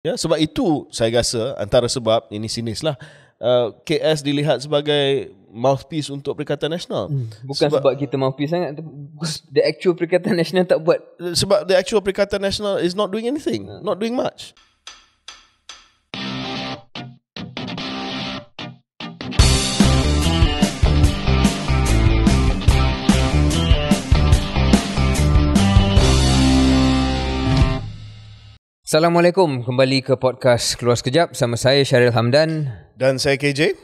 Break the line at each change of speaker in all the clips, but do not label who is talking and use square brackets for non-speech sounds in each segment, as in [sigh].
Ya, sebab itu saya rasa antara sebab ini sinis lah. Uh, KS dilihat sebagai mouthpiece untuk Perikatan Nasional. Hmm. Bukan sebab, sebab kita mouthpiece sangat the actual Perikatan Nasional tak buat sebab the actual Perikatan Nasional is not doing anything, hmm. not doing much.
Assalamualaikum, kembali ke podcast Keluar Sekejap sama saya Syaril Hamdan dan saya KJ.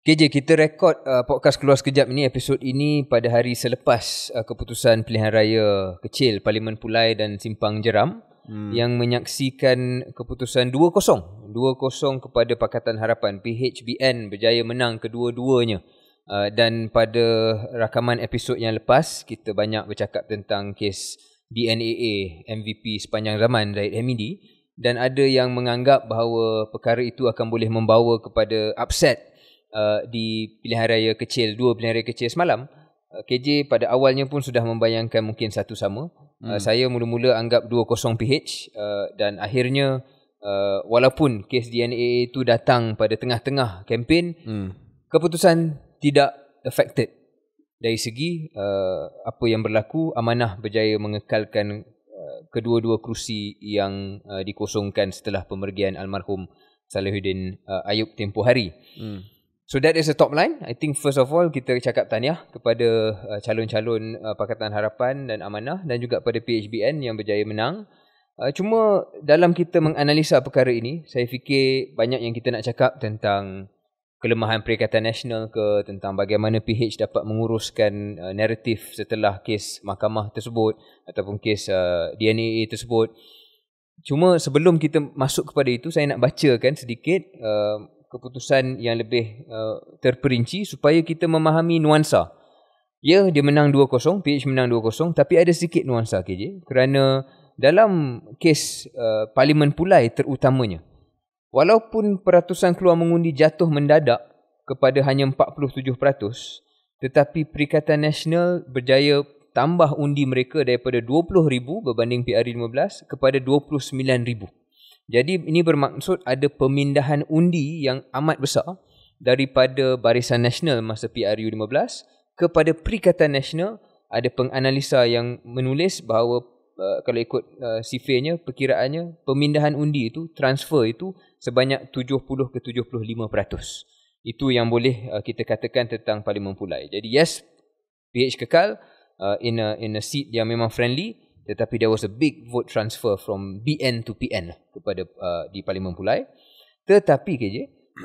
KJ, kita rekod uh, podcast Keluar Sekejap ini episod ini pada hari selepas uh, keputusan pilihan raya kecil Parlimen Pulai dan Simpang Jeram hmm. yang menyaksikan keputusan 2-0, 2-0 kepada Pakatan Harapan PHBN berjaya menang kedua-duanya. Uh, dan pada rakaman episod yang lepas kita banyak bercakap tentang kes DNAA MVP sepanjang zaman Zaid Hamidi dan ada yang menganggap bahawa perkara itu akan boleh membawa kepada upset uh, di pilihan raya kecil dua pilihan raya kecil semalam uh, KJ pada awalnya pun sudah membayangkan mungkin satu sama uh, hmm. uh, saya mula-mula anggap 2-0 PH uh, dan akhirnya uh, walaupun kes di itu datang pada tengah-tengah kempen hmm. keputusan tidak affected dari segi uh, apa yang berlaku amanah berjaya mengekalkan uh, kedua-dua kerusi yang uh, dikosongkan setelah pemergian almarhum Salahuddin uh, Ayub tempoh hari. Hmm. So that is the top line. I think first of all kita cakap tahniah kepada uh, calon-calon uh, Pakatan Harapan dan Amanah dan juga pada PHBN yang berjaya menang. Uh, cuma dalam kita menganalisa perkara ini, saya fikir banyak yang kita nak cakap tentang kelemahan Perikatan Nasional ke tentang bagaimana PH dapat menguruskan uh, naratif setelah kes mahkamah tersebut ataupun kes uh, DNA tersebut. Cuma sebelum kita masuk kepada itu saya nak bacakan sedikit uh, keputusan yang lebih uh, terperinci supaya kita memahami nuansa. Ya, dia menang 2-0, PH menang 2-0 tapi ada sedikit nuansa KJ kerana dalam kes uh, Parlimen Pulai terutamanya Walaupun peratusan keluar mengundi jatuh mendadak kepada hanya 47%, tetapi Perikatan Nasional berjaya tambah undi mereka daripada 20,000 berbanding PR15 kepada 29,000. Jadi ini bermaksud ada pemindahan undi yang amat besar daripada Barisan Nasional masa PRU15 kepada Perikatan Nasional ada penganalisa yang menulis bahawa uh, kalau ikut uh, sifirnya perkiraannya pemindahan undi itu transfer itu sebanyak 70 ke 75%. Itu yang boleh uh, kita katakan tentang paling mempulai. Jadi yes PH kekal uh, in a in a seat yang memang friendly tetapi there was a big vote transfer from BN to PN lah kepada uh, di Parlimen Pulai. Tetapi KJ,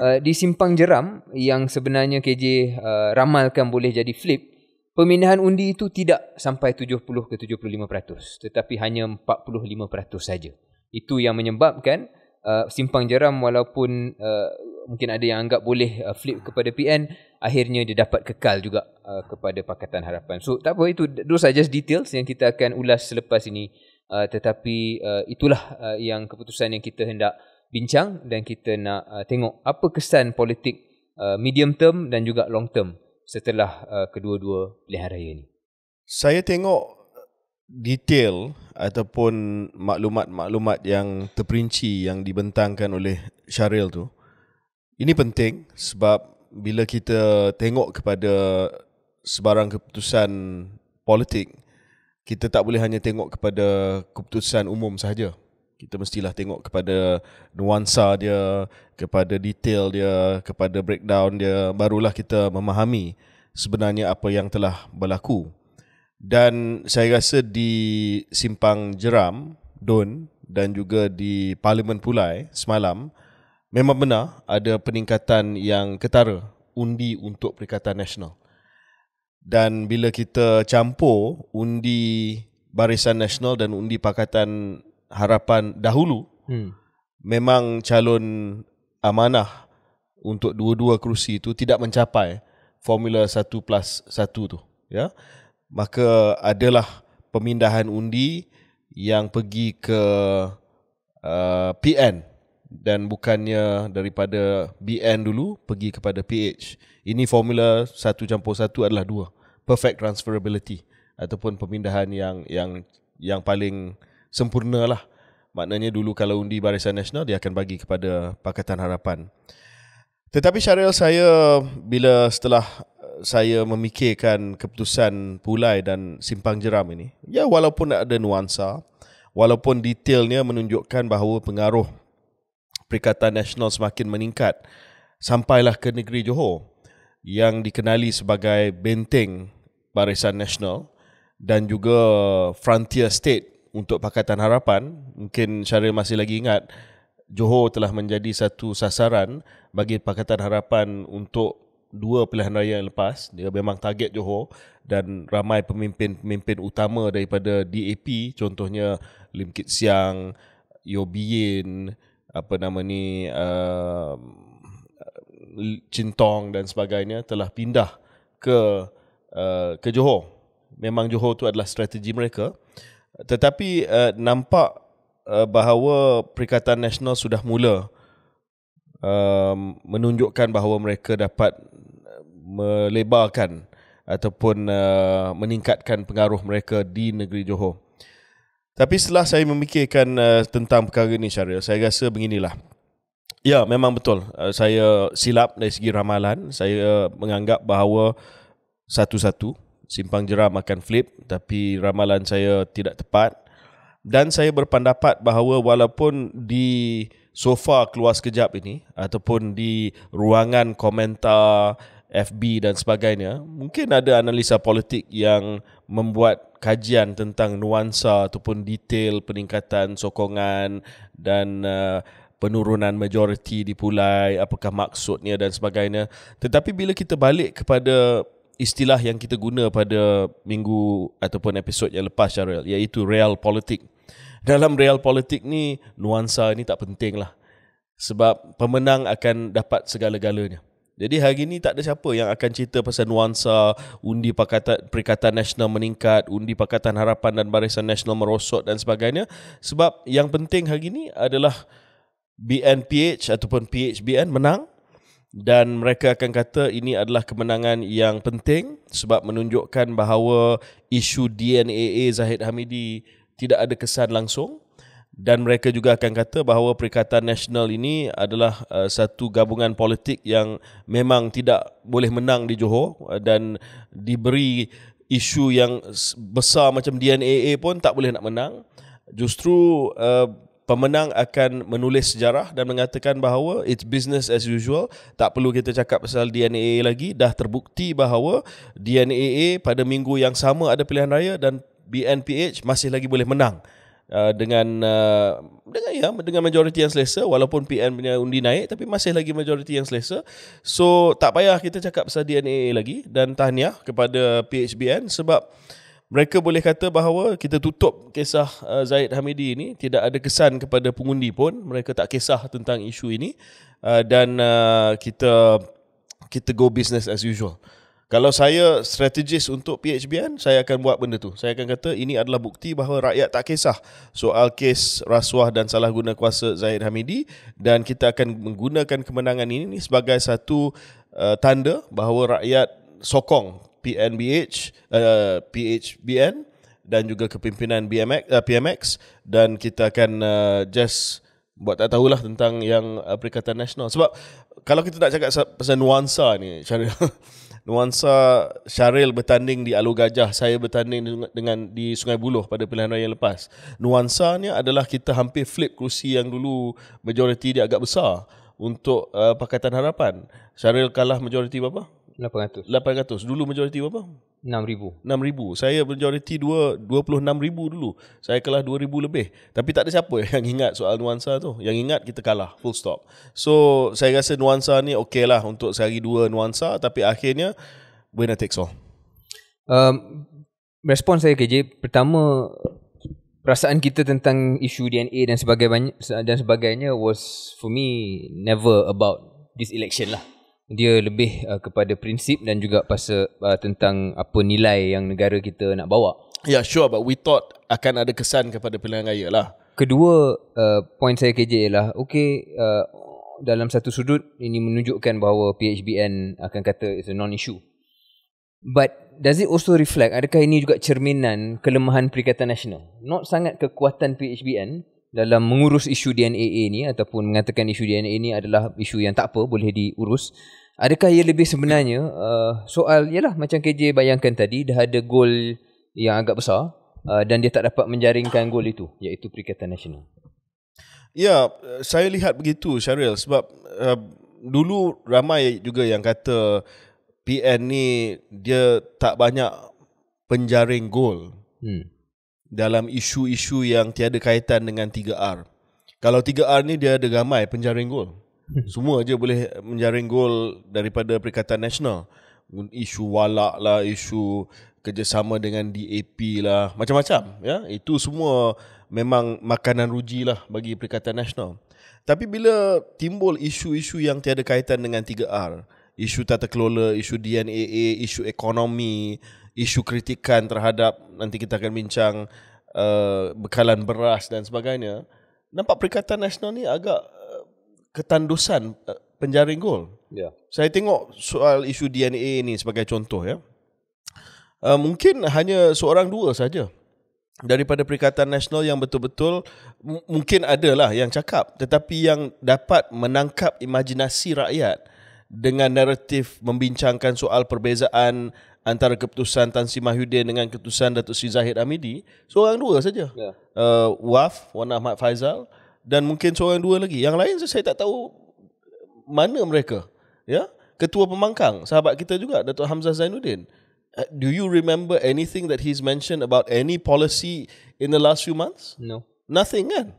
uh, di simpang jeram yang sebenarnya KJ uh, ramalkan boleh jadi flip, pemindahan undi itu tidak sampai 70 ke 75% tetapi hanya 45% saja. Itu yang menyebabkan uh, simpang jeram walaupun uh, mungkin ada yang anggap boleh uh, flip kepada PN akhirnya dia dapat kekal juga uh, kepada Pakatan Harapan. So tak apa itu those saja details yang kita akan ulas selepas ini uh, tetapi uh, itulah uh, yang keputusan yang kita hendak bincang dan kita nak uh, tengok apa kesan politik uh, medium term dan juga long term setelah uh, kedua-dua pilihan raya ni? Saya tengok
detail ataupun maklumat-maklumat yang terperinci yang dibentangkan oleh Syaril tu. Ini penting sebab bila kita tengok kepada sebarang keputusan politik, kita tak boleh hanya tengok kepada keputusan umum sahaja kita mestilah tengok kepada nuansa dia, kepada detail dia, kepada breakdown dia, barulah kita memahami sebenarnya apa yang telah berlaku. Dan saya rasa di Simpang Jeram, Don dan juga di Parlimen Pulai semalam, memang benar ada peningkatan yang ketara undi untuk Perikatan Nasional. Dan bila kita campur undi Barisan Nasional dan undi Pakatan harapan dahulu hmm. memang calon amanah untuk dua-dua kerusi itu tidak mencapai formula 1 plus 1 tu ya maka adalah pemindahan undi yang pergi ke uh, PN dan bukannya daripada BN dulu pergi kepada PH ini formula 1 campur 1 adalah 2 perfect transferability ataupun pemindahan yang yang yang paling Sempurna lah Maknanya dulu kalau undi Barisan Nasional dia akan bagi kepada Pakatan Harapan. Tetapi Syaril saya bila setelah eh, saya memikirkan keputusan pulai dan simpang jeram ini, ya walaupun ada nuansa, walaupun detailnya menunjukkan bahawa pengaruh Perikatan Nasional semakin meningkat sampailah ke negeri Johor yang dikenali sebagai benteng Barisan Nasional dan juga Frontier State untuk Pakatan Harapan, mungkin Syaril masih lagi ingat, Johor telah menjadi satu sasaran bagi Pakatan Harapan untuk dua pilihan raya yang lepas. Dia memang target Johor dan ramai pemimpin-pemimpin utama daripada DAP, contohnya Lim Kit Siang, Yeo Bien, apa nama ni, uh, Chin dan sebagainya telah pindah ke uh, ke Johor. Memang Johor tu adalah strategi mereka tetapi uh, nampak uh, bahawa Perikatan Nasional sudah mula uh, menunjukkan bahawa mereka dapat melebarkan ataupun uh, meningkatkan pengaruh mereka di negeri Johor. Tapi setelah saya memikirkan uh, tentang perkara ini Syaril, saya rasa beginilah. Ya, memang betul. Uh, saya silap dari segi ramalan. Saya menganggap bahawa satu-satu simpang jeram akan flip tapi ramalan saya tidak tepat dan saya berpendapat bahawa walaupun di sofa keluar sekejap ini ataupun di ruangan komentar FB dan sebagainya mungkin ada analisa politik yang membuat kajian tentang nuansa ataupun detail peningkatan sokongan dan uh, penurunan majoriti dipulai apakah maksudnya dan sebagainya tetapi bila kita balik kepada istilah yang kita guna pada minggu ataupun episod yang lepas Charles, iaitu real politik. Dalam real politik ni nuansa ni tak penting lah sebab pemenang akan dapat segala-galanya. Jadi hari ini tak ada siapa yang akan cerita pasal nuansa undi pakatan perikatan nasional meningkat, undi pakatan harapan dan barisan nasional merosot dan sebagainya sebab yang penting hari ini adalah BNPH ataupun PHBN menang dan mereka akan kata ini adalah kemenangan yang penting sebab menunjukkan bahawa isu DNAA Zahid Hamidi tidak ada kesan langsung dan mereka juga akan kata bahawa Perikatan Nasional ini adalah uh, satu gabungan politik yang memang tidak boleh menang di Johor uh, dan diberi isu yang besar macam DNAA pun tak boleh nak menang justru uh, pemenang akan menulis sejarah dan mengatakan bahawa it's business as usual. Tak perlu kita cakap pasal DNAA lagi. Dah terbukti bahawa DNAA pada minggu yang sama ada pilihan raya dan BNPH masih lagi boleh menang uh, dengan uh, dengan ya dengan majoriti yang selesa walaupun PN punya undi naik tapi masih lagi majoriti yang selesa. So tak payah kita cakap pasal DNAA lagi dan tahniah kepada PHBN sebab mereka boleh kata bahawa kita tutup kisah uh, Zaid Hamidi ini tidak ada kesan kepada pengundi pun mereka tak kisah tentang isu ini uh, dan uh, kita kita go business as usual kalau saya strategis untuk PHBN saya akan buat benda tu saya akan kata ini adalah bukti bahawa rakyat tak kisah soal kes rasuah dan salah guna kuasa Zaid Hamidi dan kita akan menggunakan kemenangan ini sebagai satu tanda bahawa rakyat sokong PNBH, uh, PHBN dan juga kepimpinan BMX, uh, PMX dan kita akan uh, just buat tak tahulah tentang yang uh, Perikatan Nasional. Sebab kalau kita nak cakap pasal nuansa ni, Syaril, [laughs] nuansa Syaril bertanding di Alu Gajah, saya bertanding dengan di Sungai Buloh pada pilihan raya yang lepas. Nuansa ni adalah kita hampir flip kerusi yang dulu majoriti dia agak besar untuk uh, Pakatan Harapan. Syaril kalah majoriti berapa? 800. 800. Dulu majoriti berapa? 6000. 6000. Saya majoriti 26000 dulu. Saya kalah 2000 lebih. Tapi tak ada siapa [laughs] yang ingat soal nuansa tu. Yang ingat kita kalah full stop. So, saya rasa nuansa ni lah untuk sehari dua nuansa tapi akhirnya
winner takes all. Um, respon saya KJ pertama perasaan kita tentang isu DNA dan sebagainya dan sebagainya was for me never about this election lah dia lebih uh, kepada prinsip dan juga pasal uh, tentang apa nilai yang negara kita nak bawa. Yeah, sure but we thought akan ada kesan kepada pilihan raya lah. Kedua uh, point saya kerja ialah okay uh, dalam satu sudut ini menunjukkan bahawa PHBN akan kata it's a non-issue. But does it also reflect adakah ini juga cerminan kelemahan Perikatan Nasional? Not sangat kekuatan PHBN dalam mengurus isu DNAA ni ataupun mengatakan isu DNAA ni adalah isu yang tak apa boleh diurus adakah ia lebih sebenarnya uh, soal ialah macam KJ bayangkan tadi dah ada gol yang agak besar uh, dan dia tak dapat menjaringkan gol itu iaitu perikatan nasional
ya saya lihat begitu Syaril sebab uh, dulu ramai juga yang kata PN ni dia tak banyak penjaring gol hmm dalam isu-isu yang tiada kaitan dengan 3R. Kalau 3R ni dia ada ramai penjaring gol. [laughs] Semua je boleh menjaring gol daripada Perikatan Nasional. Isu walak lah, isu kerjasama dengan DAP lah, macam-macam. Ya, Itu semua memang makanan ruji lah bagi Perikatan Nasional. Tapi bila timbul isu-isu yang tiada kaitan dengan 3R, isu tata kelola, isu DNAA, isu ekonomi, isu kritikan terhadap nanti kita akan bincang uh, bekalan beras dan sebagainya nampak perikatan nasional ni agak uh, ketandusan uh, penjaring gol. Yeah. Saya tengok soal isu DNA ni sebagai contoh ya. Uh, mungkin hanya seorang dua saja daripada perikatan nasional yang betul-betul m- mungkin adalah yang cakap tetapi yang dapat menangkap imajinasi rakyat dengan naratif membincangkan soal perbezaan antara keputusan Tan Sri Mahyudin dengan keputusan Datuk Sri Zahid Hamidi seorang dua saja. Yeah. Uh, Waf Wan Ahmad Faizal dan mungkin seorang dua lagi. Yang lain saya tak tahu mana mereka. Ya. Ketua pemangkang sahabat kita juga Datuk Hamzah Zainuddin. Uh, do you remember anything that he's mentioned about any policy in the last few months? No. Nothing kan?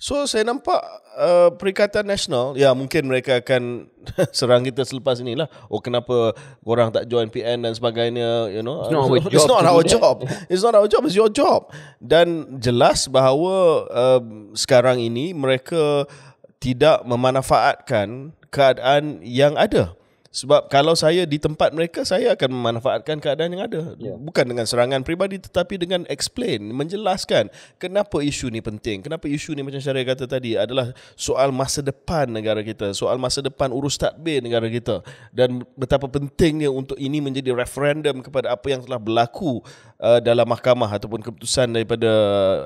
So saya nampak Uh, Perikatan Nasional Ya mungkin mereka akan [laughs] Serang kita selepas inilah Oh kenapa Orang tak join PN dan sebagainya You know It's not our [laughs] job It's not our job It's, not our job. It's your job Dan jelas bahawa um, Sekarang ini Mereka Tidak memanfaatkan Keadaan yang ada sebab kalau saya di tempat mereka saya akan memanfaatkan keadaan yang ada. Yeah. Bukan dengan serangan pribadi tetapi dengan explain, menjelaskan kenapa isu ni penting. Kenapa isu ni macam Syarif kata tadi adalah soal masa depan negara kita, soal masa depan urus tadbir negara kita dan betapa pentingnya untuk ini menjadi referendum kepada apa yang telah berlaku uh, dalam mahkamah ataupun keputusan daripada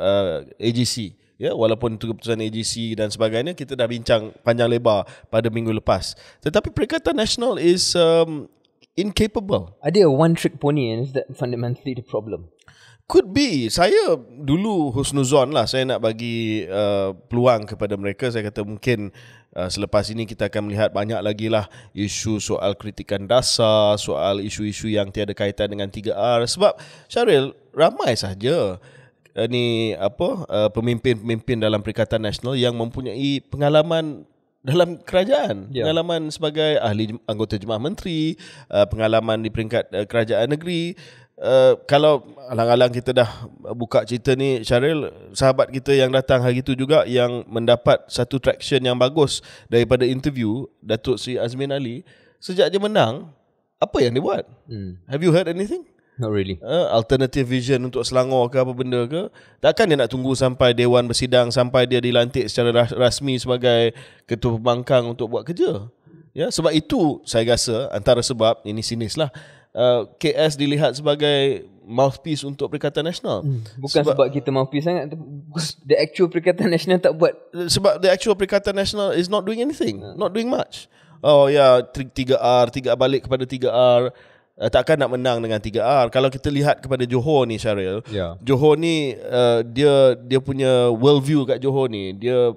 uh, AGC ya walaupun itu keputusan AGC dan sebagainya kita dah bincang panjang lebar pada minggu lepas tetapi perikatan nasional is um, incapable
ada one trick pony and is that fundamentally the problem
could be saya dulu husnuzon lah saya nak bagi uh, peluang kepada mereka saya kata mungkin Uh, selepas ini kita akan melihat banyak lagi lah isu soal kritikan dasar, soal isu-isu yang tiada kaitan dengan 3R. Sebab Syaril, ramai sahaja uh, ni apa uh, pemimpin-pemimpin dalam Perikatan Nasional yang mempunyai pengalaman dalam kerajaan yeah. pengalaman sebagai ahli anggota jemaah menteri uh, pengalaman di peringkat uh, kerajaan negeri Uh, kalau alang-alang kita dah buka cerita ni Syaril sahabat kita yang datang hari itu juga yang mendapat satu traction yang bagus daripada interview Datuk Sri Azmin Ali sejak dia menang apa yang dia buat hmm. have you heard anything Not really. Uh, alternative vision untuk Selangor ke apa benda ke. Takkan dia nak tunggu sampai Dewan bersidang sampai dia dilantik secara rasmi sebagai ketua pembangkang untuk buat kerja. Ya, sebab itu saya rasa antara sebab ini sinis lah. Uh, eh, KS dilihat sebagai mouthpiece untuk Perikatan Nasional. Hmm. Bukan sebab, sebab
kita mouthpiece sangat the actual Perikatan Nasional tak buat sebab the actual Perikatan Nasional is not doing anything, not doing much.
Oh ya, yeah, 3R, 3R balik kepada 3R uh, takkan nak menang dengan 3R kalau kita lihat kepada Johor ni Syaril yeah. Johor ni uh, dia dia punya world view kat Johor ni dia eh,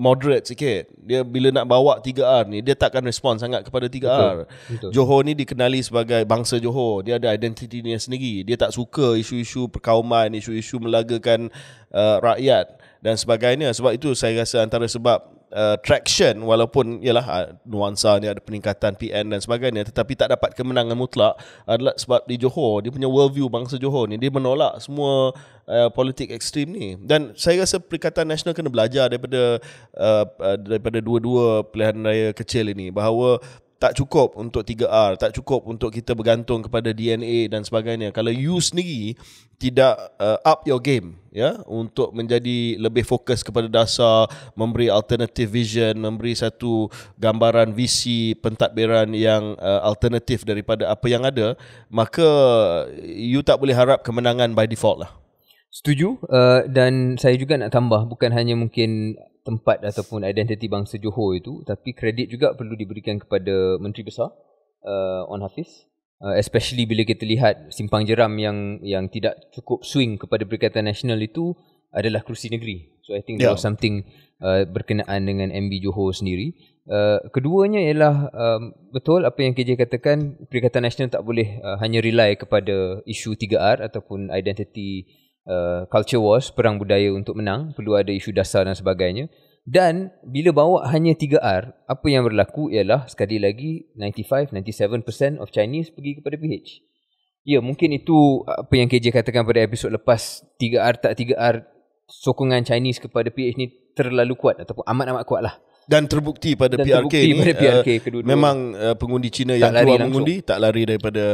moderate sikit dia bila nak bawa 3R ni dia takkan respon sangat kepada 3R betul, betul. Johor ni dikenali sebagai bangsa Johor dia ada identiti dia sendiri dia tak suka isu-isu perkauman isu-isu melagakan uh, rakyat dan sebagainya sebab itu saya rasa antara sebab uh, traction walaupun ialah uh, nuansa dia ada peningkatan PN dan sebagainya tetapi tak dapat kemenangan mutlak adalah sebab di Johor dia punya world view bangsa Johor ni dia menolak semua uh, politik ekstrem ni dan saya rasa Perikatan Nasional kena belajar daripada uh, uh daripada dua-dua pilihan raya kecil ini bahawa tak cukup untuk 3R, tak cukup untuk kita bergantung kepada DNA dan sebagainya. Kalau you sendiri tidak uh, up your game ya untuk menjadi lebih fokus kepada dasar, memberi alternative vision, memberi satu gambaran visi pentadbiran yang uh, alternatif daripada apa yang ada, maka you tak boleh harap kemenangan by default lah.
Setuju uh, dan saya juga nak tambah bukan hanya mungkin tempat ataupun identiti bangsa Johor itu tapi kredit juga perlu diberikan kepada Menteri Besar uh, eh, On Hafiz uh, especially bila kita lihat simpang jeram yang yang tidak cukup swing kepada Perikatan Nasional itu adalah kerusi negeri. So I think yeah. there ya. something uh, berkenaan dengan MB Johor sendiri. Uh, keduanya ialah um, betul apa yang KJ katakan Perikatan Nasional tak boleh uh, hanya rely kepada isu 3R ataupun identiti uh, culture wars, perang budaya untuk menang, perlu ada isu dasar dan sebagainya. Dan bila bawa hanya 3R, apa yang berlaku ialah sekali lagi 95-97% of Chinese pergi kepada PH. Ya, mungkin itu apa yang KJ katakan pada episod lepas 3R tak 3R sokongan Chinese kepada PH ni terlalu kuat ataupun amat-amat kuat lah. Dan terbukti pada Dan PRK terbukti ni pada PRK uh, memang
uh, pengundi Cina yang keluar mengundi tak lari daripada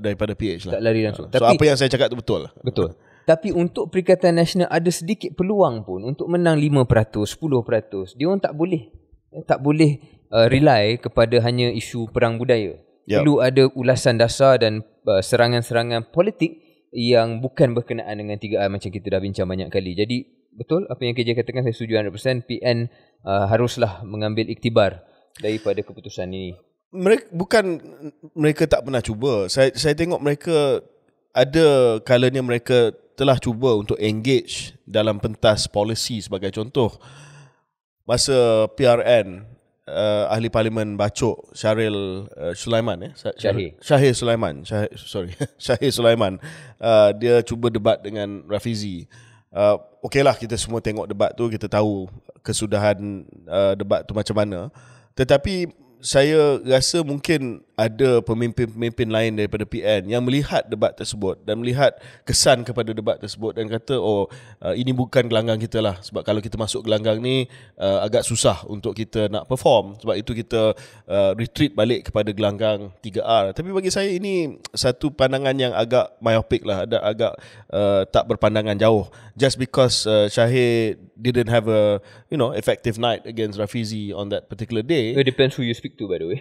daripada PH lah. Tak lari langsung. Uh, so Tapi, apa yang saya cakap tu betul lah. Betul
tapi untuk Perikatan Nasional ada sedikit peluang pun untuk menang 5%, 10%. Dia orang tak boleh eh, tak boleh uh, rely kepada hanya isu perang budaya. Yep. Ya. Perlu ada ulasan dasar dan uh, serangan-serangan politik yang bukan berkenaan dengan 3R macam kita dah bincang banyak kali. Jadi betul apa yang KJ katakan saya setuju 100% PN uh, haruslah mengambil iktibar daripada keputusan ini.
Mereka bukan
mereka tak pernah
cuba. Saya saya tengok mereka ada kalanya mereka telah cuba untuk engage dalam pentas policy sebagai contoh masa PRN uh, ahli parlimen bacok Syahril uh, Sulaiman eh Syahir Sulaiman Syahir, sorry [laughs] Syahir Sulaiman uh, dia cuba debat dengan Rafizi uh, okeylah kita semua tengok debat tu kita tahu kesudahan uh, debat tu macam mana tetapi saya rasa mungkin ada pemimpin-pemimpin lain daripada PN yang melihat debat tersebut dan melihat kesan kepada debat tersebut dan kata oh uh, ini bukan gelanggang kita lah sebab kalau kita masuk gelanggang ni uh, agak susah untuk kita nak perform sebab itu kita uh, retreat balik kepada gelanggang 3R tapi bagi saya ini satu pandangan yang agak myopic lah ada agak tak berpandangan jauh just because uh, didn't have a you know effective night against Rafizi on that particular day it depends who you speak to by the way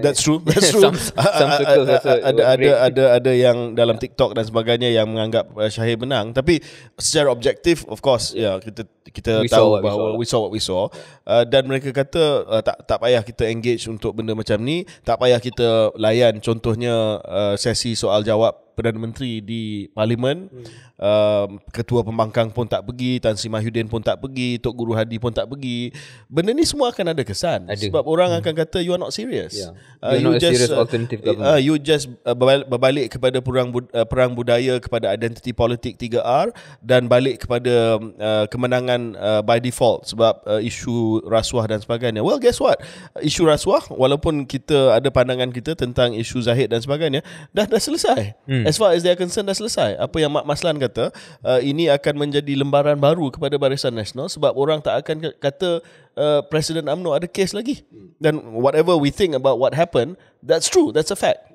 that's true That's [laughs] true. some, some circles rasa ada ada ada ada yang dalam TikTok dan sebagainya yang menganggap uh, Syahir menang. Tapi secara objektif, of course, ya yeah, kita kita we tahu what bahawa we saw what we saw. Uh, dan mereka kata uh, tak tak payah kita engage untuk benda macam ni. Tak payah kita layan. Contohnya uh, sesi soal jawab Perdana Menteri di Parlimen hmm. uh, Ketua Pembangkang pun tak pergi Tan Sri Mahyudin pun tak pergi Tok Guru Hadi pun tak pergi Benda ni semua akan ada kesan ada. Sebab orang hmm. akan kata You are not serious yeah. uh, You not just, a serious uh, alternative uh, government uh, You just uh, berbalik kepada perang, uh, perang budaya Kepada identity politik 3R Dan balik kepada um, uh, kemenangan uh, by default Sebab uh, isu rasuah dan sebagainya Well guess what Isu rasuah Walaupun kita ada pandangan kita Tentang isu zahid dan sebagainya Dah dah selesai hmm. Mm. As far as they are concerned dah selesai. Apa yang Mak Maslan kata, uh, ini akan menjadi lembaran baru kepada Barisan Nasional sebab orang tak akan kata uh, Presiden UMNO ada kes lagi. Dan mm. whatever we think about what happened, that's true, that's a fact.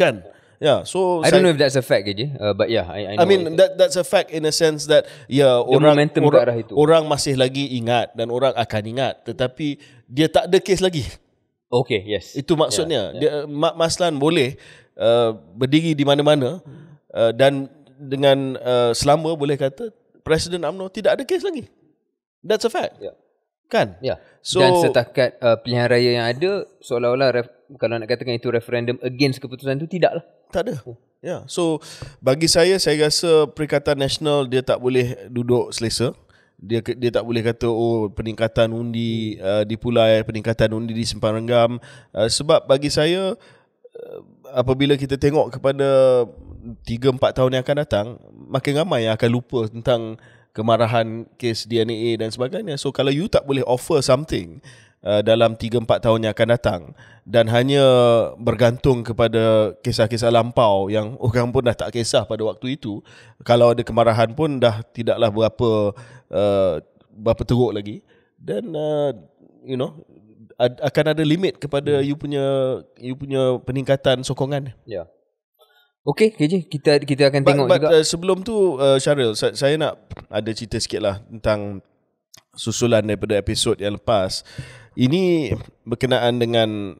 Kan? Yeah, so I saya, don't know if that's a fact ke je. Uh, but yeah, I I, know I mean that that's a fact in a sense that yeah, ya, orang momentum orang, arah itu. orang masih lagi ingat dan orang akan ingat tetapi dia tak ada kes lagi. Okay, yes. Itu maksudnya. Yeah, yeah. Dia Maslan boleh Uh, berdiri di mana-mana uh, dan dengan uh, selama boleh kata Presiden UMNO tidak ada kes lagi. That's a fact. Yeah.
Kan? Ya. Yeah. So, dan setakat uh, pilihan raya yang ada seolah-olah kalau nak katakan itu referendum against keputusan itu tidaklah.
Tak ada. Ya. Yeah.
So bagi saya saya rasa Perikatan Nasional dia tak
boleh duduk selesa. Dia dia tak boleh kata oh peningkatan undi uh, di pulai, peningkatan undi di Semparanggam uh, sebab bagi saya apabila kita tengok kepada 3-4 tahun yang akan datang makin ramai yang akan lupa tentang kemarahan kes DNA dan sebagainya so kalau you tak boleh offer something uh, dalam 3-4 tahun yang akan datang dan hanya bergantung kepada kisah-kisah lampau yang [laughs] orang pun dah tak kisah pada waktu itu kalau ada kemarahan pun dah tidaklah berapa uh, berapa teruk lagi dan uh, you know akan ada limit kepada hmm. you punya you punya peningkatan sokongan.
Ya. Yeah. Okay, kita kita akan but, tengok but, juga.
Uh, sebelum tu, uh, Syaril, saya, saya nak ada cerita sikit lah tentang susulan daripada episod yang lepas. Ini berkenaan dengan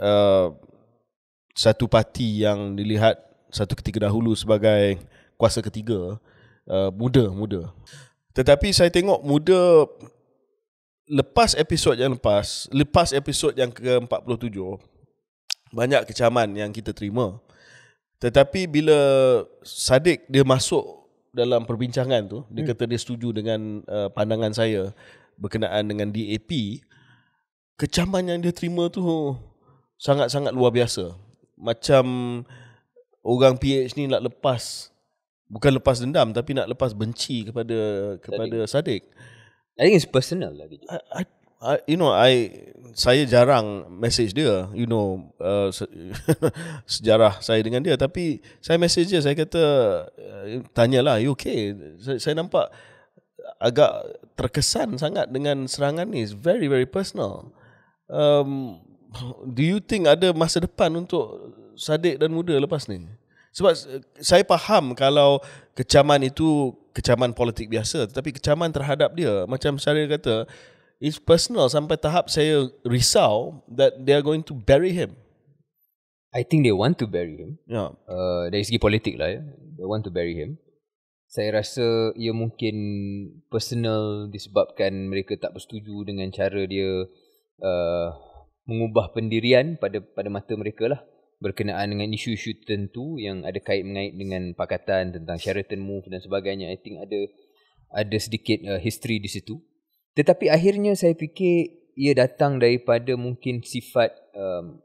uh, satu parti yang dilihat satu ketika dahulu sebagai kuasa ketiga, uh, muda, muda. Tetapi saya tengok muda lepas episod yang lepas, lepas episod yang ke-47, banyak kecaman yang kita terima. Tetapi bila Sadik dia masuk dalam perbincangan tu, dia hmm. kata dia setuju dengan uh, pandangan saya berkenaan dengan DAP, kecaman yang dia terima tu sangat-sangat luar biasa. Macam orang PH ni nak lepas bukan lepas dendam tapi nak lepas benci kepada kepada Sadik. I think it's personal lah. I, I, I, you know, I saya jarang message dia. You know, uh, se- [laughs] sejarah saya dengan dia. Tapi saya message dia. Saya kata, uh, lah. you okay? Saya, saya nampak agak terkesan sangat dengan serangan ni. It's very, very personal. Um, do you think ada masa depan untuk sadik dan muda lepas ni? Sebab uh, saya faham kalau kecaman itu kecaman politik biasa tetapi kecaman terhadap dia macam saya kata it's personal sampai tahap
saya risau that they are going to bury him I think they want to bury him yeah. uh, dari segi politik lah ya. they want to bury him saya rasa ia mungkin personal disebabkan mereka tak bersetuju dengan cara dia uh, mengubah pendirian pada pada mata mereka lah berkenaan dengan isu-isu tertentu yang ada kait mengait dengan pakatan tentang Sheraton move dan sebagainya. I think ada ada sedikit uh, history di situ. Tetapi akhirnya saya fikir ia datang daripada mungkin sifat um,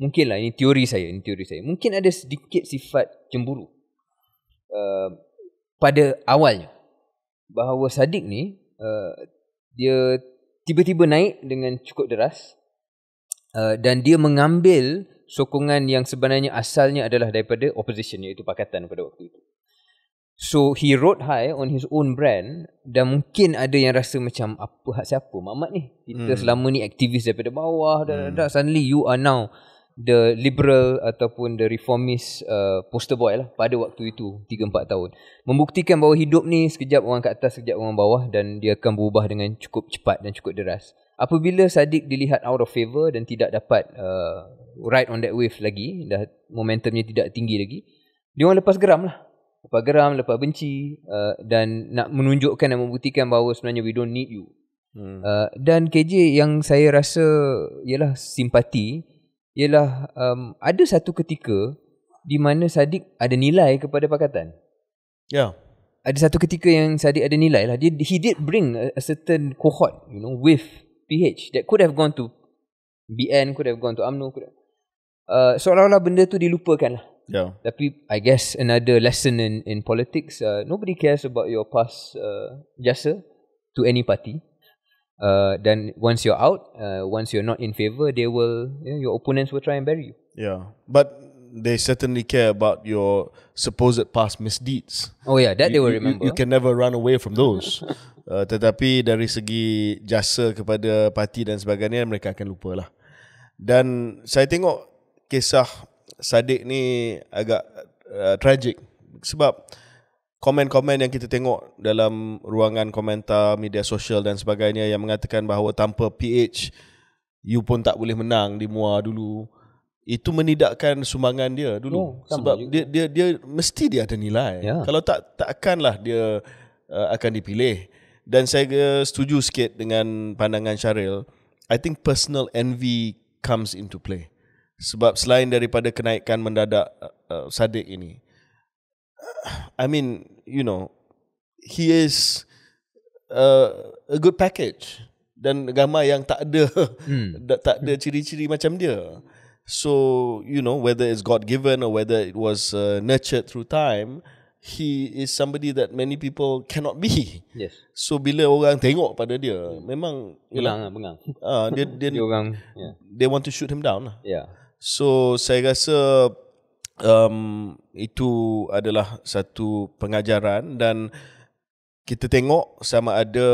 mungkinlah ini teori saya, ini teori saya. Mungkin ada sedikit sifat cemburu. Uh, pada awalnya bahawa Sadik ni uh, dia tiba-tiba naik dengan cukup deras uh, dan dia mengambil sokongan yang sebenarnya asalnya adalah daripada opposition iaitu pakatan pada waktu itu. So he rode high on his own brand dan mungkin ada yang rasa macam apa hak siapa Mamat ni. Kita hmm. selama ni aktivis daripada bawah dan hmm. dah suddenly you are now the liberal ataupun the reformist uh, poster boy lah pada waktu itu 3 4 tahun. Membuktikan bahawa hidup ni sekejap orang kat atas sekejap orang bawah dan dia akan berubah dengan cukup cepat dan cukup deras. Apabila Sadiq dilihat out of favor dan tidak dapat uh, ride on that wave lagi dah momentumnya tidak tinggi lagi dia orang lepas geram lah lepas geram lepas benci uh, dan nak menunjukkan dan membuktikan bahawa sebenarnya we don't need you hmm. uh, dan KJ yang saya rasa ialah simpati ialah um, ada satu ketika di mana Sadiq ada nilai kepada pakatan ya yeah. ada satu ketika yang Sadiq ada nilai lah dia he did bring a, a certain cohort you know with PH that could have gone to BN could have gone to UMNO could have Uh, seolah-olah benda tu dilupakan lah. Yeah. Tapi I guess another lesson in in politics, uh, nobody cares about your past uh, jasa to any party. Uh, then once you're out, uh, once you're not in favor, they will you know, your opponents will try and bury you. Yeah, but they certainly care about your supposed past misdeeds. Oh yeah, that you, they will remember. You, you can never
run away from those. [laughs] uh, tetapi dari segi jasa kepada parti dan sebagainya, mereka akan lupa lah. Dan saya tengok kisah Sadiq ni agak uh, tragic sebab komen-komen yang kita tengok dalam ruangan komentar media sosial dan sebagainya yang mengatakan bahawa tanpa PH you pun tak boleh menang di MUA dulu itu menidakkan sumbangan dia dulu oh, sebab juga. dia dia dia mesti dia ada nilai yeah. kalau tak takkanlah dia uh, akan dipilih dan saya setuju sikit dengan pandangan Syaril I think personal envy comes into play sebab selain daripada kenaikan mendadak uh, uh, Sadiq ini I mean you know he is uh, a good package dan agama yang tak ada hmm. [laughs] tak, ada ciri-ciri macam dia so you know whether it's god given or whether it was uh, nurtured through time he is somebody that many people cannot be yes so bila orang tengok pada dia memang hilang bengang ah dia [laughs] dia, dia orang yeah. they want to shoot him down lah yeah So saya rasa um, itu adalah satu pengajaran dan kita tengok sama ada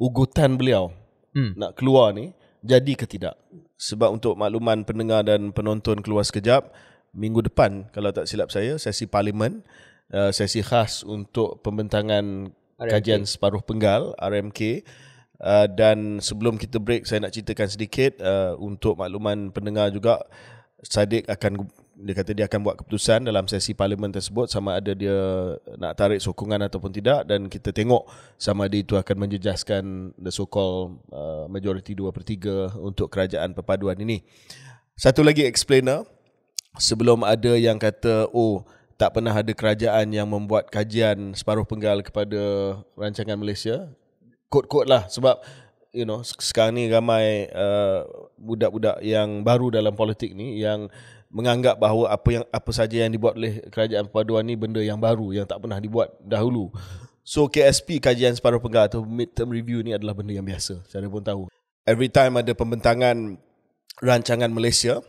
ugutan beliau hmm. nak keluar ni jadi ke tidak. Sebab untuk makluman pendengar dan penonton keluar sekejap, minggu depan kalau tak silap saya, sesi parlimen, uh, sesi khas untuk pembentangan RMK. kajian separuh penggal RMK. Uh, dan sebelum kita break saya nak ceritakan sedikit uh, untuk makluman pendengar juga Sadiq akan dia kata dia akan buat keputusan dalam sesi parlimen tersebut sama ada dia nak tarik sokongan ataupun tidak dan kita tengok sama ada itu akan menjejaskan the so called uh, majority 2/3 untuk kerajaan perpaduan ini. Satu lagi explainer sebelum ada yang kata oh tak pernah ada kerajaan yang membuat kajian separuh penggal kepada rancangan Malaysia kod-kod lah sebab you know sekarang ni ramai uh, budak-budak yang baru dalam politik ni yang menganggap bahawa apa yang apa saja yang dibuat oleh kerajaan perpaduan ni benda yang baru yang tak pernah dibuat dahulu. So KSP kajian separuh penggal atau midterm review ni adalah benda yang biasa. Saya pun tahu. Every time ada pembentangan rancangan Malaysia.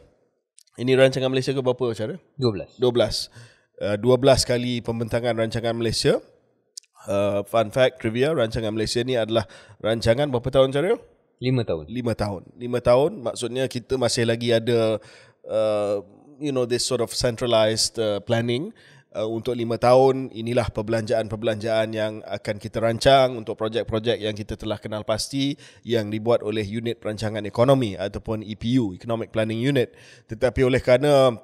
Ini rancangan Malaysia ke berapa cara? 12. 12. Uh, 12 kali pembentangan rancangan Malaysia uh, fun fact trivia rancangan Malaysia ni adalah rancangan berapa tahun Cario? 5 tahun. 5 tahun. 5 tahun maksudnya kita masih lagi ada uh, you know this sort of centralized uh, planning uh, untuk lima tahun inilah perbelanjaan-perbelanjaan yang akan kita rancang untuk projek-projek yang kita telah kenal pasti yang dibuat oleh unit perancangan ekonomi ataupun EPU Economic Planning Unit tetapi oleh kerana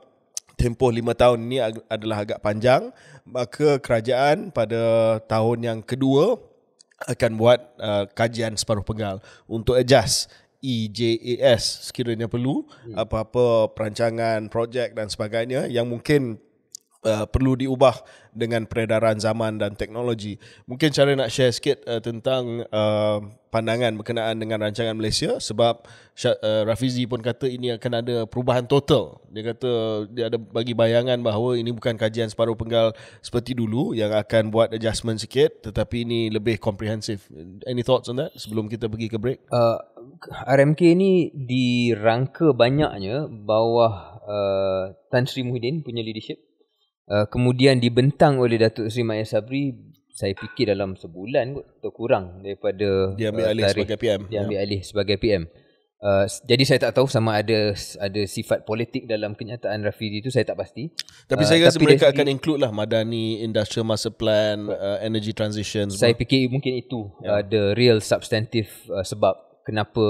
tempoh lima tahun ini adalah agak panjang maka kerajaan pada tahun yang kedua akan buat uh, kajian separuh pegal untuk adjust EJAS sekiranya perlu hmm. apa-apa perancangan projek dan sebagainya yang mungkin uh, perlu diubah dengan peredaran zaman dan teknologi. Mungkin cara nak share sikit uh, tentang uh, pandangan berkenaan dengan rancangan Malaysia sebab uh, Rafizi pun kata ini akan ada perubahan total. Dia kata dia ada bagi bayangan bahawa ini bukan kajian separuh penggal seperti dulu yang akan buat adjustment sikit
tetapi ini lebih komprehensif. Any thoughts on that sebelum kita pergi ke break? Uh, RMK ini dirangka banyaknya bawah uh, Tan Sri Muhyiddin punya leadership uh, kemudian dibentang oleh Datuk Seri Maya Sabri saya fikir dalam sebulan kot atau kurang daripada dia ambil uh, alih tarikh. sebagai PM ya. dia ambil yeah. alih sebagai PM Uh, jadi saya tak tahu sama ada ada sifat politik dalam kenyataan Rafidi itu saya tak pasti. Tapi uh, saya rasa tapi mereka akan segi, include lah Madani Industrial Master Plan, uh, Energy Transition. Saya fikir mungkin itu yeah. uh, the real substantive uh, sebab kenapa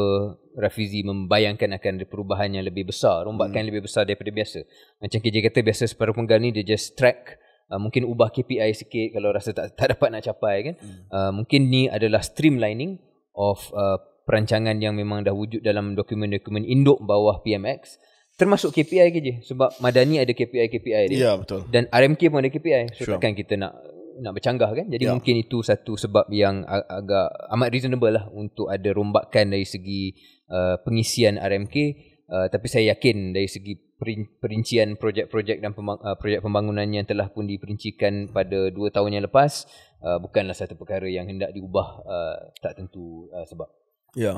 Rafizi membayangkan akan ada perubahan yang lebih besar, rombakan hmm. lebih besar daripada biasa. Macam KJ kata biasa separuh penggal ni dia just track uh, mungkin ubah KPI sikit kalau rasa tak tak dapat nak capai kan. Hmm. Uh, mungkin ni adalah streamlining of uh, perancangan yang memang dah wujud dalam dokumen-dokumen induk bawah PMX termasuk KPI KJ sebab Madani ada KPI KPI dia. Ya betul. Dan RMK pun ada KPI. So sure. takkan kita nak nak bercanggah kan jadi yeah. mungkin itu satu sebab yang agak amat reasonable lah untuk ada rombakan dari segi uh, pengisian RMK uh, tapi saya yakin dari segi perincian projek-projek dan pembang- uh, projek pembangunan yang telah pun diperincikan pada dua tahun yang lepas uh, bukanlah satu perkara yang hendak diubah uh, tak tentu uh, sebab ya yeah.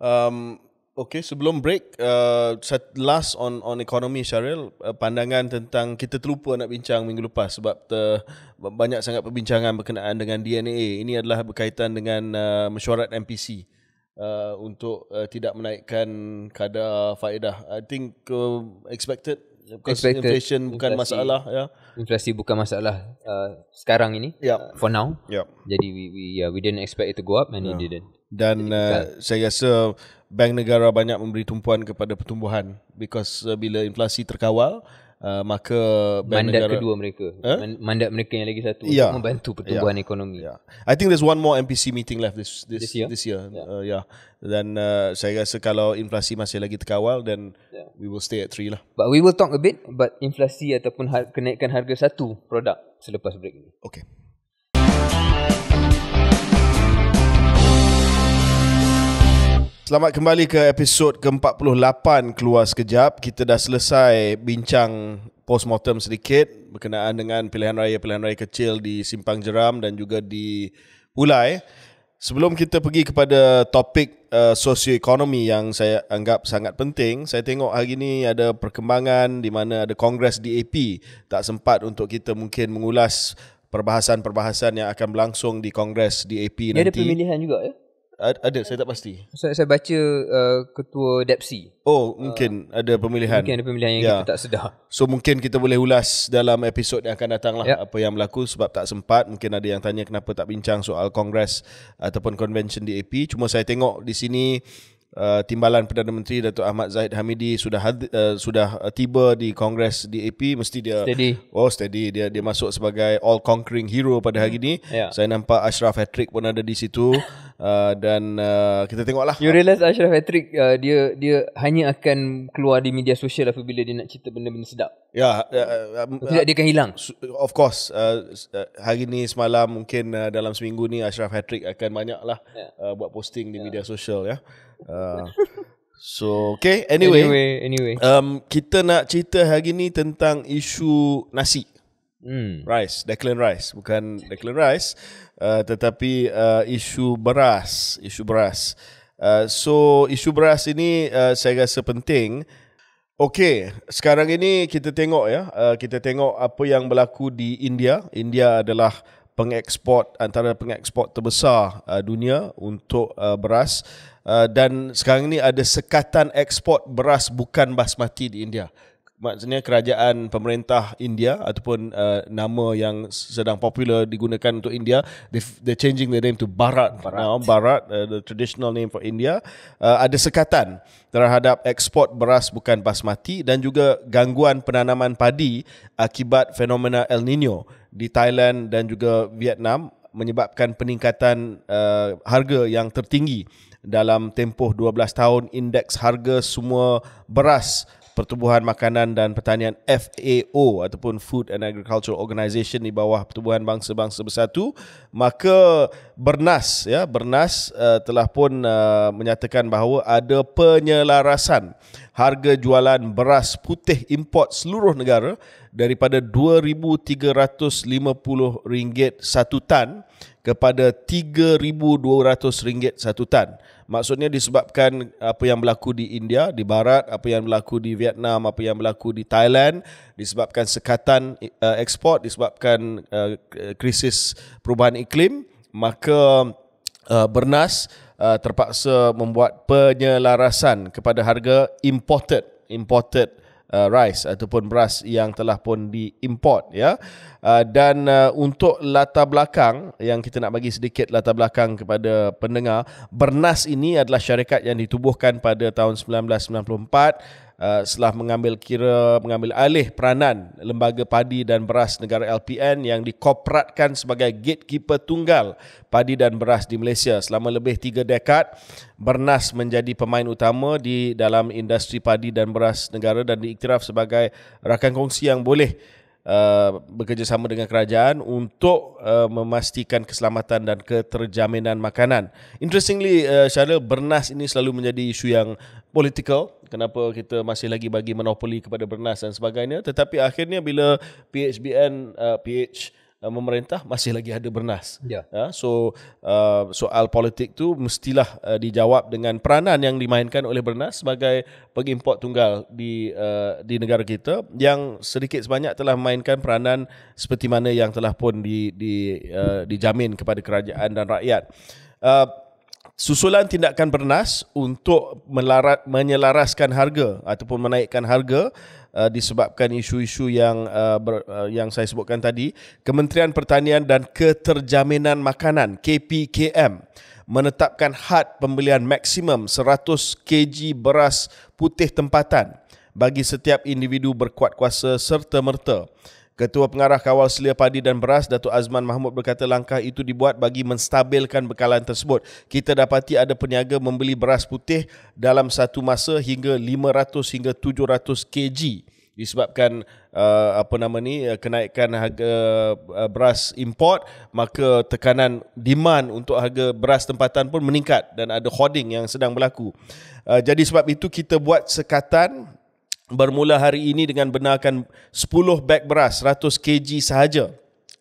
um
Okay, sebelum break, uh, last on on economy Syaril, uh, pandangan tentang kita terlupa nak bincang minggu lepas sebab ter, banyak sangat perbincangan berkenaan dengan DNA. Ini adalah berkaitan dengan uh, mesyuarat MPC uh, untuk uh, tidak menaikkan kadar faedah. I think uh, expected because expected. inflation bukan Inflasi. masalah ya. Yeah.
Inflasi bukan masalah uh, sekarang ini yep. Ya. uh, for now. Yep. Ya. Jadi we we yeah, we didn't expect it to go up and yeah. it ya. didn't.
Dan uh, saya rasa bank negara banyak memberi tumpuan kepada pertumbuhan because uh, bila inflasi terkawal uh, maka bank mandat negara, kedua mereka eh? mandat mereka yang lagi satu yeah. untuk membantu ya. pertumbuhan yeah. ekonomi yeah. I think there's one more MPC meeting left this this this year, this year. Yeah. Uh, yeah then uh, saya rasa
kalau inflasi masih lagi terkawal then yeah. we will stay at 3 lah but we will talk a bit but inflasi ataupun har- kenaikan harga satu produk selepas break ini okay Selamat kembali ke
episod ke-48 keluar sekejap. Kita dah selesai bincang post-mortem sedikit berkenaan dengan pilihan raya-pilihan raya kecil di Simpang Jeram dan juga di Ulai. Sebelum kita pergi kepada topik uh, sosioekonomi yang saya anggap sangat penting, saya tengok hari ini ada perkembangan di mana ada Kongres DAP. Tak sempat untuk kita mungkin mengulas perbahasan-perbahasan yang akan berlangsung di Kongres DAP Dia nanti. Ada pemilihan juga ya? ada saya tak pasti.
Saya saya baca uh, ketua Depsi. Oh, mungkin
uh, ada pemilihan. Mungkin ada pemilihan yang yeah. kita tak sedar. So mungkin kita boleh ulas dalam episod yang akan datang lah yeah. apa yang berlaku sebab tak sempat mungkin ada yang tanya kenapa tak bincang soal kongres ataupun convention DAP. Cuma saya tengok di sini Uh, timbalan Perdana Menteri Dato Ahmad Zahid Hamidi sudah had, uh, sudah uh, tiba di Kongres DAP mesti dia steady. oh steady dia dia masuk sebagai all conquering hero pada hari hmm. ini yeah. saya nampak Ashraf Hatrick pun ada di situ [laughs] uh, dan uh, kita tengoklah
you realize Ashraf Patrick uh, dia dia hanya akan keluar di media sosial apabila dia nak cerita benda-benda sedap
ya yeah, uh, uh, um, uh, dia akan hilang of course uh, uh, hari ni semalam mungkin uh, dalam seminggu ni Ashraf Patrick akan banyaklah yeah. uh, buat posting di yeah. media sosial ya yeah. [laughs] uh, So okay anyway, anyway, anyway. Um, kita nak cerita hari ni tentang isu nasi. Hmm. Rice, Declan Rice, bukan Declan Rice, uh, tetapi uh, isu beras, isu beras. Uh, so isu beras ini uh, saya rasa penting. Okey, sekarang ini kita tengok ya, uh, kita tengok apa yang berlaku di India. India adalah pengeksport antara pengeksport terbesar uh, dunia untuk uh, beras uh, dan sekarang ini ada sekatan ekspor beras bukan basmati di India maksudnya kerajaan pemerintah India ataupun uh, nama yang sedang popular digunakan untuk India they changing the name to Bharat, Barat, now Bharat uh, the traditional name for India uh, ada sekatan terhadap ekspor beras bukan basmati dan juga gangguan penanaman padi akibat fenomena El Nino di Thailand dan juga Vietnam menyebabkan peningkatan uh, harga yang tertinggi dalam tempoh 12 tahun indeks harga semua beras Pertubuhan Makanan dan Pertanian FAO ataupun Food and Agricultural Organization di bawah Pertubuhan Bangsa-Bangsa Bersatu maka Bernas ya Bernas uh, telah pun uh, menyatakan bahawa ada penyelarasan harga jualan beras putih import seluruh negara daripada RM2350 satu tan kepada RM3200 satu tan. Maksudnya disebabkan apa yang berlaku di India, di barat, apa yang berlaku di Vietnam, apa yang berlaku di Thailand, disebabkan sekatan uh, eh, ekspor, disebabkan uh, krisis perubahan iklim, maka uh, Bernas uh, terpaksa membuat penyelarasan kepada harga imported imported uh, uh, rice ataupun beras yang telah pun diimport ya. Uh, dan uh, untuk latar belakang yang kita nak bagi sedikit latar belakang kepada pendengar, Bernas ini adalah syarikat yang ditubuhkan pada tahun 1994 Uh, setelah mengambil kira mengambil alih peranan Lembaga Padi dan Beras Negara LPN yang dikopratkan sebagai gatekeeper tunggal padi dan beras di Malaysia selama lebih tiga dekad Bernas menjadi pemain utama di dalam industri padi dan beras negara dan diiktiraf sebagai rakan kongsi yang boleh uh, bekerjasama dengan kerajaan untuk uh, memastikan keselamatan dan keterjaminan makanan. Interestingly, uh, Syaril, bernas ini selalu menjadi isu yang political. Kenapa kita masih lagi bagi monopoli kepada bernas dan sebagainya. Tetapi akhirnya bila PHBN, uh, PH, Pemerintah eh, masih lagi ada bernas. Yeah. Ha, so eh, soal politik tu mestilah eh, dijawab dengan peranan yang dimainkan oleh bernas sebagai pengimport tunggal di di negara kita yang sedikit sebanyak telah memainkan peranan seperti mana yang telah pun di, di, dijamin kepada kerajaan dan rakyat. susulan tindakan bernas untuk melarat, menyelaraskan harga ataupun menaikkan harga uh, disebabkan isu-isu yang uh, ber, uh, yang saya sebutkan tadi Kementerian Pertanian dan Keterjaminan Makanan KPKM menetapkan had pembelian maksimum 100 kg beras putih tempatan bagi setiap individu berkuat kuasa serta merta Ketua Pengarah Kawal Selia Padi dan Beras Datuk Azman Mahmud berkata langkah itu dibuat bagi menstabilkan bekalan tersebut. Kita dapati ada peniaga membeli beras putih dalam satu masa hingga 500 hingga 700 kg disebabkan uh, apa nama ni uh, kenaikan harga uh, beras import maka tekanan demand untuk harga beras tempatan pun meningkat dan ada hoarding yang sedang berlaku. Uh, jadi sebab itu kita buat sekatan bermula hari ini dengan benarkan 10 beg beras 100 kg sahaja.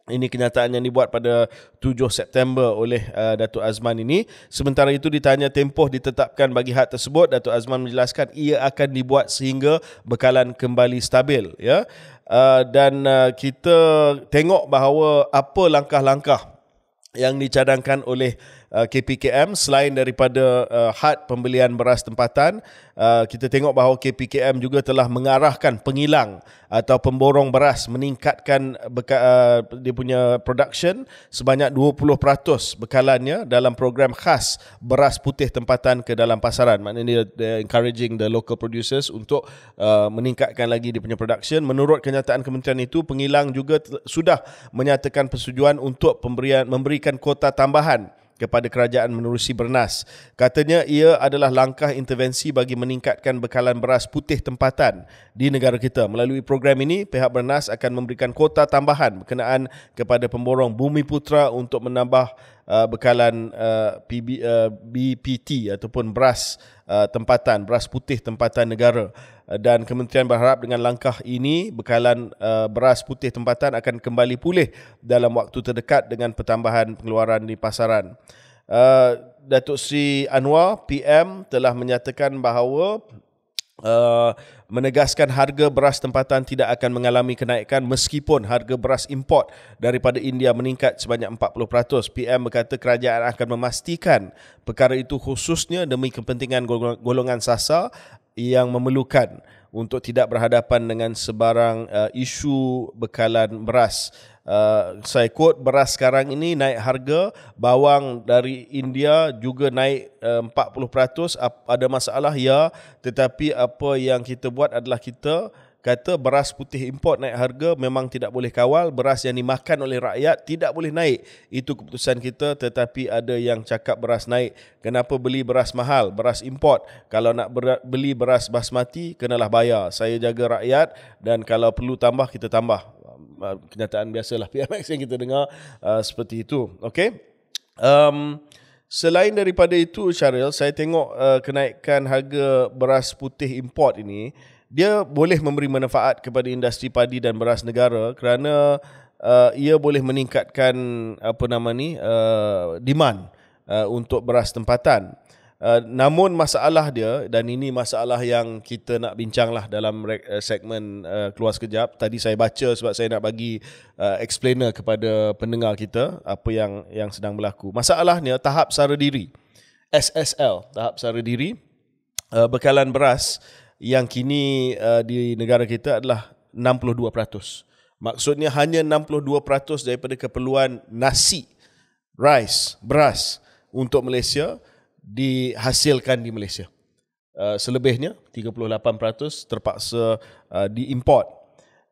Ini kenyataan yang dibuat pada 7 September oleh uh, Datuk Azman ini. Sementara itu ditanya tempoh ditetapkan bagi hak tersebut, Datuk Azman menjelaskan ia akan dibuat sehingga bekalan kembali stabil ya. Uh, dan uh, kita tengok bahawa apa langkah-langkah yang dicadangkan oleh Uh, KPKM selain daripada uh, had pembelian beras tempatan uh, kita tengok bahawa KPKM juga telah mengarahkan pengilang atau pemborong beras meningkatkan beka, uh, dia punya production sebanyak 20% bekalannya dalam program khas beras putih tempatan ke dalam pasaran maknanya dia encouraging the local producers untuk uh, meningkatkan lagi dia punya production menurut kenyataan kementerian itu pengilang juga sudah menyatakan persetujuan untuk pemberian memberikan kuota tambahan kepada kerajaan menerusi bernas. Katanya ia adalah langkah intervensi bagi meningkatkan bekalan beras putih tempatan di negara kita. Melalui program ini, pihak bernas akan memberikan kota tambahan berkenaan kepada pemborong bumi putra untuk menambah uh, bekalan uh, PB, uh, BPT ataupun beras uh, tempatan, beras putih tempatan negara. Eh, dan kementerian berharap dengan langkah ini bekalan eh, beras putih tempatan akan kembali pulih dalam waktu terdekat dengan pertambahan pengeluaran di pasaran. Eh, Datuk Sri Anwar PM telah menyatakan bahawa menegaskan harga beras tempatan tidak akan mengalami kenaikan meskipun harga beras import daripada India meningkat sebanyak 40%. PM berkata kerajaan akan memastikan perkara itu khususnya demi kepentingan golongan sasar yang memerlukan untuk tidak berhadapan dengan sebarang uh, isu bekalan beras. Uh, saya quote beras sekarang ini naik harga, bawang dari India juga naik uh, 40%. Ada masalah ya, tetapi apa yang kita buat adalah kita kata beras putih import naik harga memang tidak boleh kawal beras yang dimakan oleh rakyat tidak boleh naik itu keputusan kita tetapi ada yang cakap beras naik kenapa beli beras mahal beras import kalau nak beli beras basmati kenalah bayar saya jaga rakyat dan kalau perlu tambah kita tambah um, kenyataan biasalah [laughs] PMX yang kita dengar uh, seperti itu okey um Selain daripada itu Syaril, saya tengok uh, kenaikan harga beras putih import ini dia boleh memberi manfaat kepada industri padi dan beras negara kerana uh, ia boleh meningkatkan apa nama ni uh, demand uh, untuk beras tempatan. Uh, namun masalah dia dan ini masalah yang kita nak bincang lah dalam uh, segmen uh, keluar sekejap. Tadi saya baca sebab saya nak bagi uh, explainer kepada pendengar kita apa yang yang sedang berlaku. Masalahnya tahap sara diri. SSL, tahap sara diri uh, bekalan beras yang kini uh, di negara kita adalah 62%. Maksudnya hanya 62% daripada keperluan nasi, rice, beras untuk Malaysia dihasilkan di Malaysia. Uh, selebihnya 38% terpaksa uh, diimport.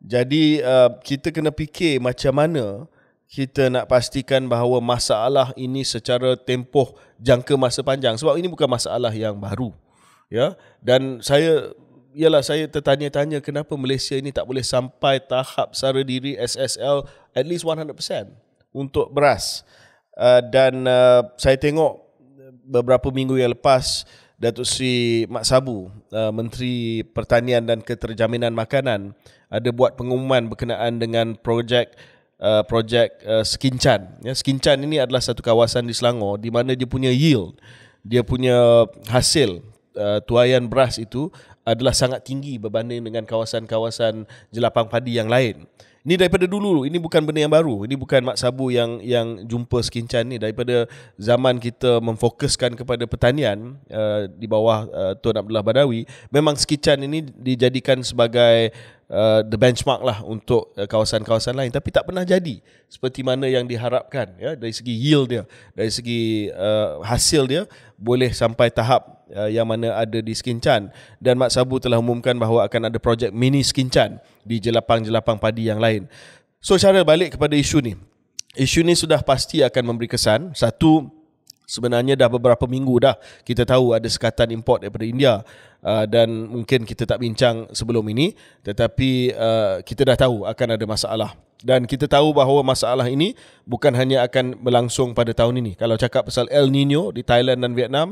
Jadi uh, kita kena fikir macam mana kita nak pastikan bahawa masalah ini secara tempoh jangka masa panjang sebab ini bukan masalah yang baru. Ya. Dan saya ialah saya tertanya-tanya kenapa Malaysia ini tak boleh sampai tahap sara diri SSL at least 100% untuk beras. Uh, dan uh, saya tengok beberapa minggu yang lepas Datuk Sri Mak Sabu, uh, Menteri Pertanian dan Keterjaminan Makanan ada buat pengumuman berkenaan dengan projek projek uh, Skinchan. Ya, Skinchan ini adalah satu kawasan di Selangor di mana dia punya yield, dia punya hasil tuayan beras itu adalah sangat tinggi berbanding dengan kawasan-kawasan jelapang padi yang lain. Ini daripada dulu, ini bukan benda yang baru. Ini bukan Mak Sabu yang yang jumpa sekincan ni daripada zaman kita memfokuskan kepada pertanian uh, di bawah uh, Tuan Abdullah Badawi, memang sekincan ini dijadikan sebagai uh, the benchmark lah untuk uh, kawasan-kawasan lain tapi tak pernah jadi seperti mana yang diharapkan ya dari segi yield dia dari segi uh, hasil dia boleh sampai tahap uh, yang mana ada di skinchan. dan Mat Sabu telah umumkan bahawa akan ada projek mini skinchan di jelapang-jelapang padi yang lain so cara balik kepada isu ni isu ni sudah pasti akan memberi kesan satu Sebenarnya dah beberapa minggu dah kita tahu ada sekatan import daripada India uh, dan mungkin kita tak bincang sebelum ini tetapi uh, kita dah tahu akan ada masalah dan kita tahu bahawa masalah ini bukan hanya akan berlangsung pada tahun ini kalau cakap pasal El Nino di Thailand dan Vietnam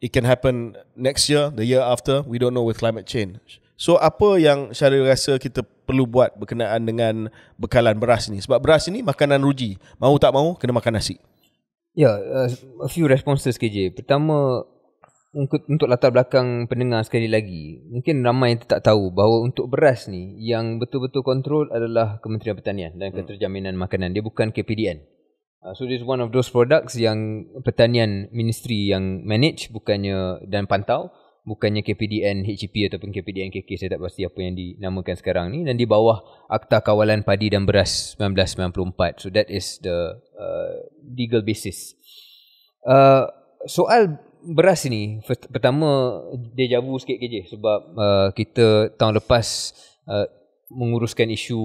it can happen next year the year after we don't know with climate change so apa yang Syaril rasa kita perlu buat berkenaan dengan bekalan beras ni sebab beras ini makanan ruji mau tak mau kena makan nasi
Ya, yeah, uh, a few responses KJ. Pertama, untuk, untuk latar belakang pendengar sekali lagi, mungkin ramai yang tak tahu bahawa untuk beras ni, yang betul-betul kontrol adalah Kementerian Pertanian dan hmm. Keterjaminan Makanan. Dia bukan KPDN. Uh, so, this one of those products yang Pertanian Ministry yang manage, bukannya dan pantau bukannya KPDN HCP ataupun KPDN KK saya tak pasti apa yang dinamakan sekarang ni dan di bawah Akta Kawalan Padi dan Beras 1994 so that is the uh, legal basis uh, soal beras ni pertama dia jauh sikit kerja sebab uh, kita tahun lepas uh, menguruskan isu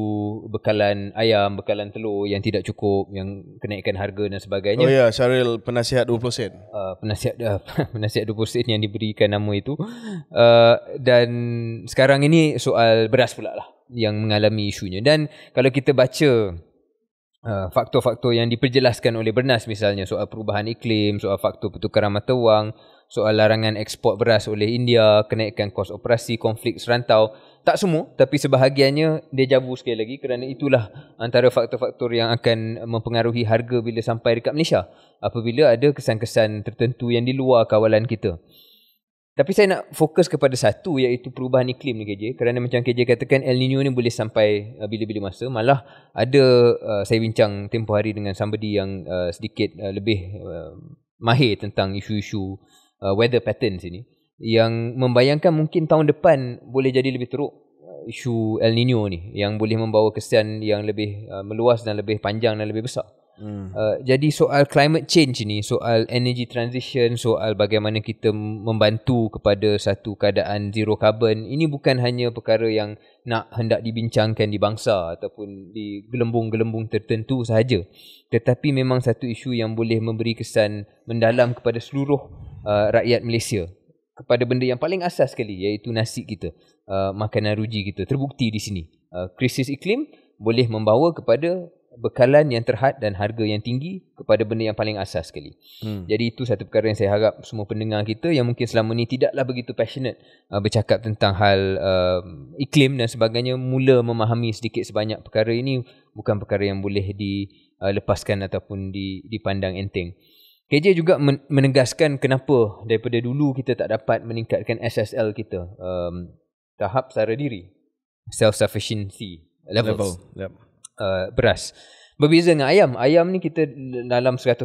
bekalan ayam, bekalan telur yang tidak cukup, yang kenaikan harga dan sebagainya. Oh ya, Syaril penasihat 20 sen. Uh, penasihat uh, [laughs] penasihat 20 sen yang diberikan nama itu. Uh, dan sekarang ini soal beras pula lah yang mengalami isunya. Dan kalau kita baca uh, faktor-faktor yang diperjelaskan oleh Bernas misalnya soal perubahan iklim, soal faktor pertukaran mata wang, soal larangan ekspor beras oleh India, kenaikan kos operasi, konflik serantau, tak semua tapi sebahagiannya dia jabu sekali lagi kerana itulah antara faktor-faktor yang akan mempengaruhi harga bila sampai dekat Malaysia apabila ada kesan-kesan tertentu yang di luar kawalan kita. Tapi saya nak fokus kepada satu iaitu perubahan iklim ni KJ kerana macam KJ katakan El Nino ni boleh sampai uh, bila-bila masa malah ada uh, saya bincang tempoh hari dengan somebody yang uh, sedikit uh, lebih uh, mahir tentang isu-isu uh, weather pattern sini yang membayangkan mungkin tahun depan boleh jadi lebih teruk uh, isu El Nino ni yang boleh membawa kesan yang lebih uh, meluas dan lebih panjang dan lebih besar. Hmm. Uh, jadi soal climate change ni, soal energy transition, soal bagaimana kita membantu kepada satu keadaan zero carbon, ini bukan hanya perkara yang nak hendak dibincangkan di bangsa ataupun di gelembung-gelembung tertentu sahaja. Tetapi memang satu isu yang boleh memberi kesan mendalam kepada seluruh uh, rakyat Malaysia kepada benda yang paling asas sekali iaitu nasi kita, uh, makanan ruji kita. Terbukti di sini, uh, krisis iklim boleh membawa kepada bekalan yang terhad dan harga yang tinggi kepada benda yang paling asas sekali. Hmm. Jadi itu satu perkara yang saya harap semua pendengar kita yang mungkin selama ini tidaklah begitu passionate uh, bercakap tentang hal uh, iklim dan sebagainya mula memahami sedikit sebanyak perkara ini bukan perkara yang boleh dilepaskan uh, ataupun dipandang enteng. KJ juga menegaskan kenapa daripada dulu kita tak dapat meningkatkan SSL kita. Um, tahap sara diri. Self-sufficiency levels. Level. Yep. Uh, beras. Berbeza dengan ayam. Ayam ni kita dalam 100%.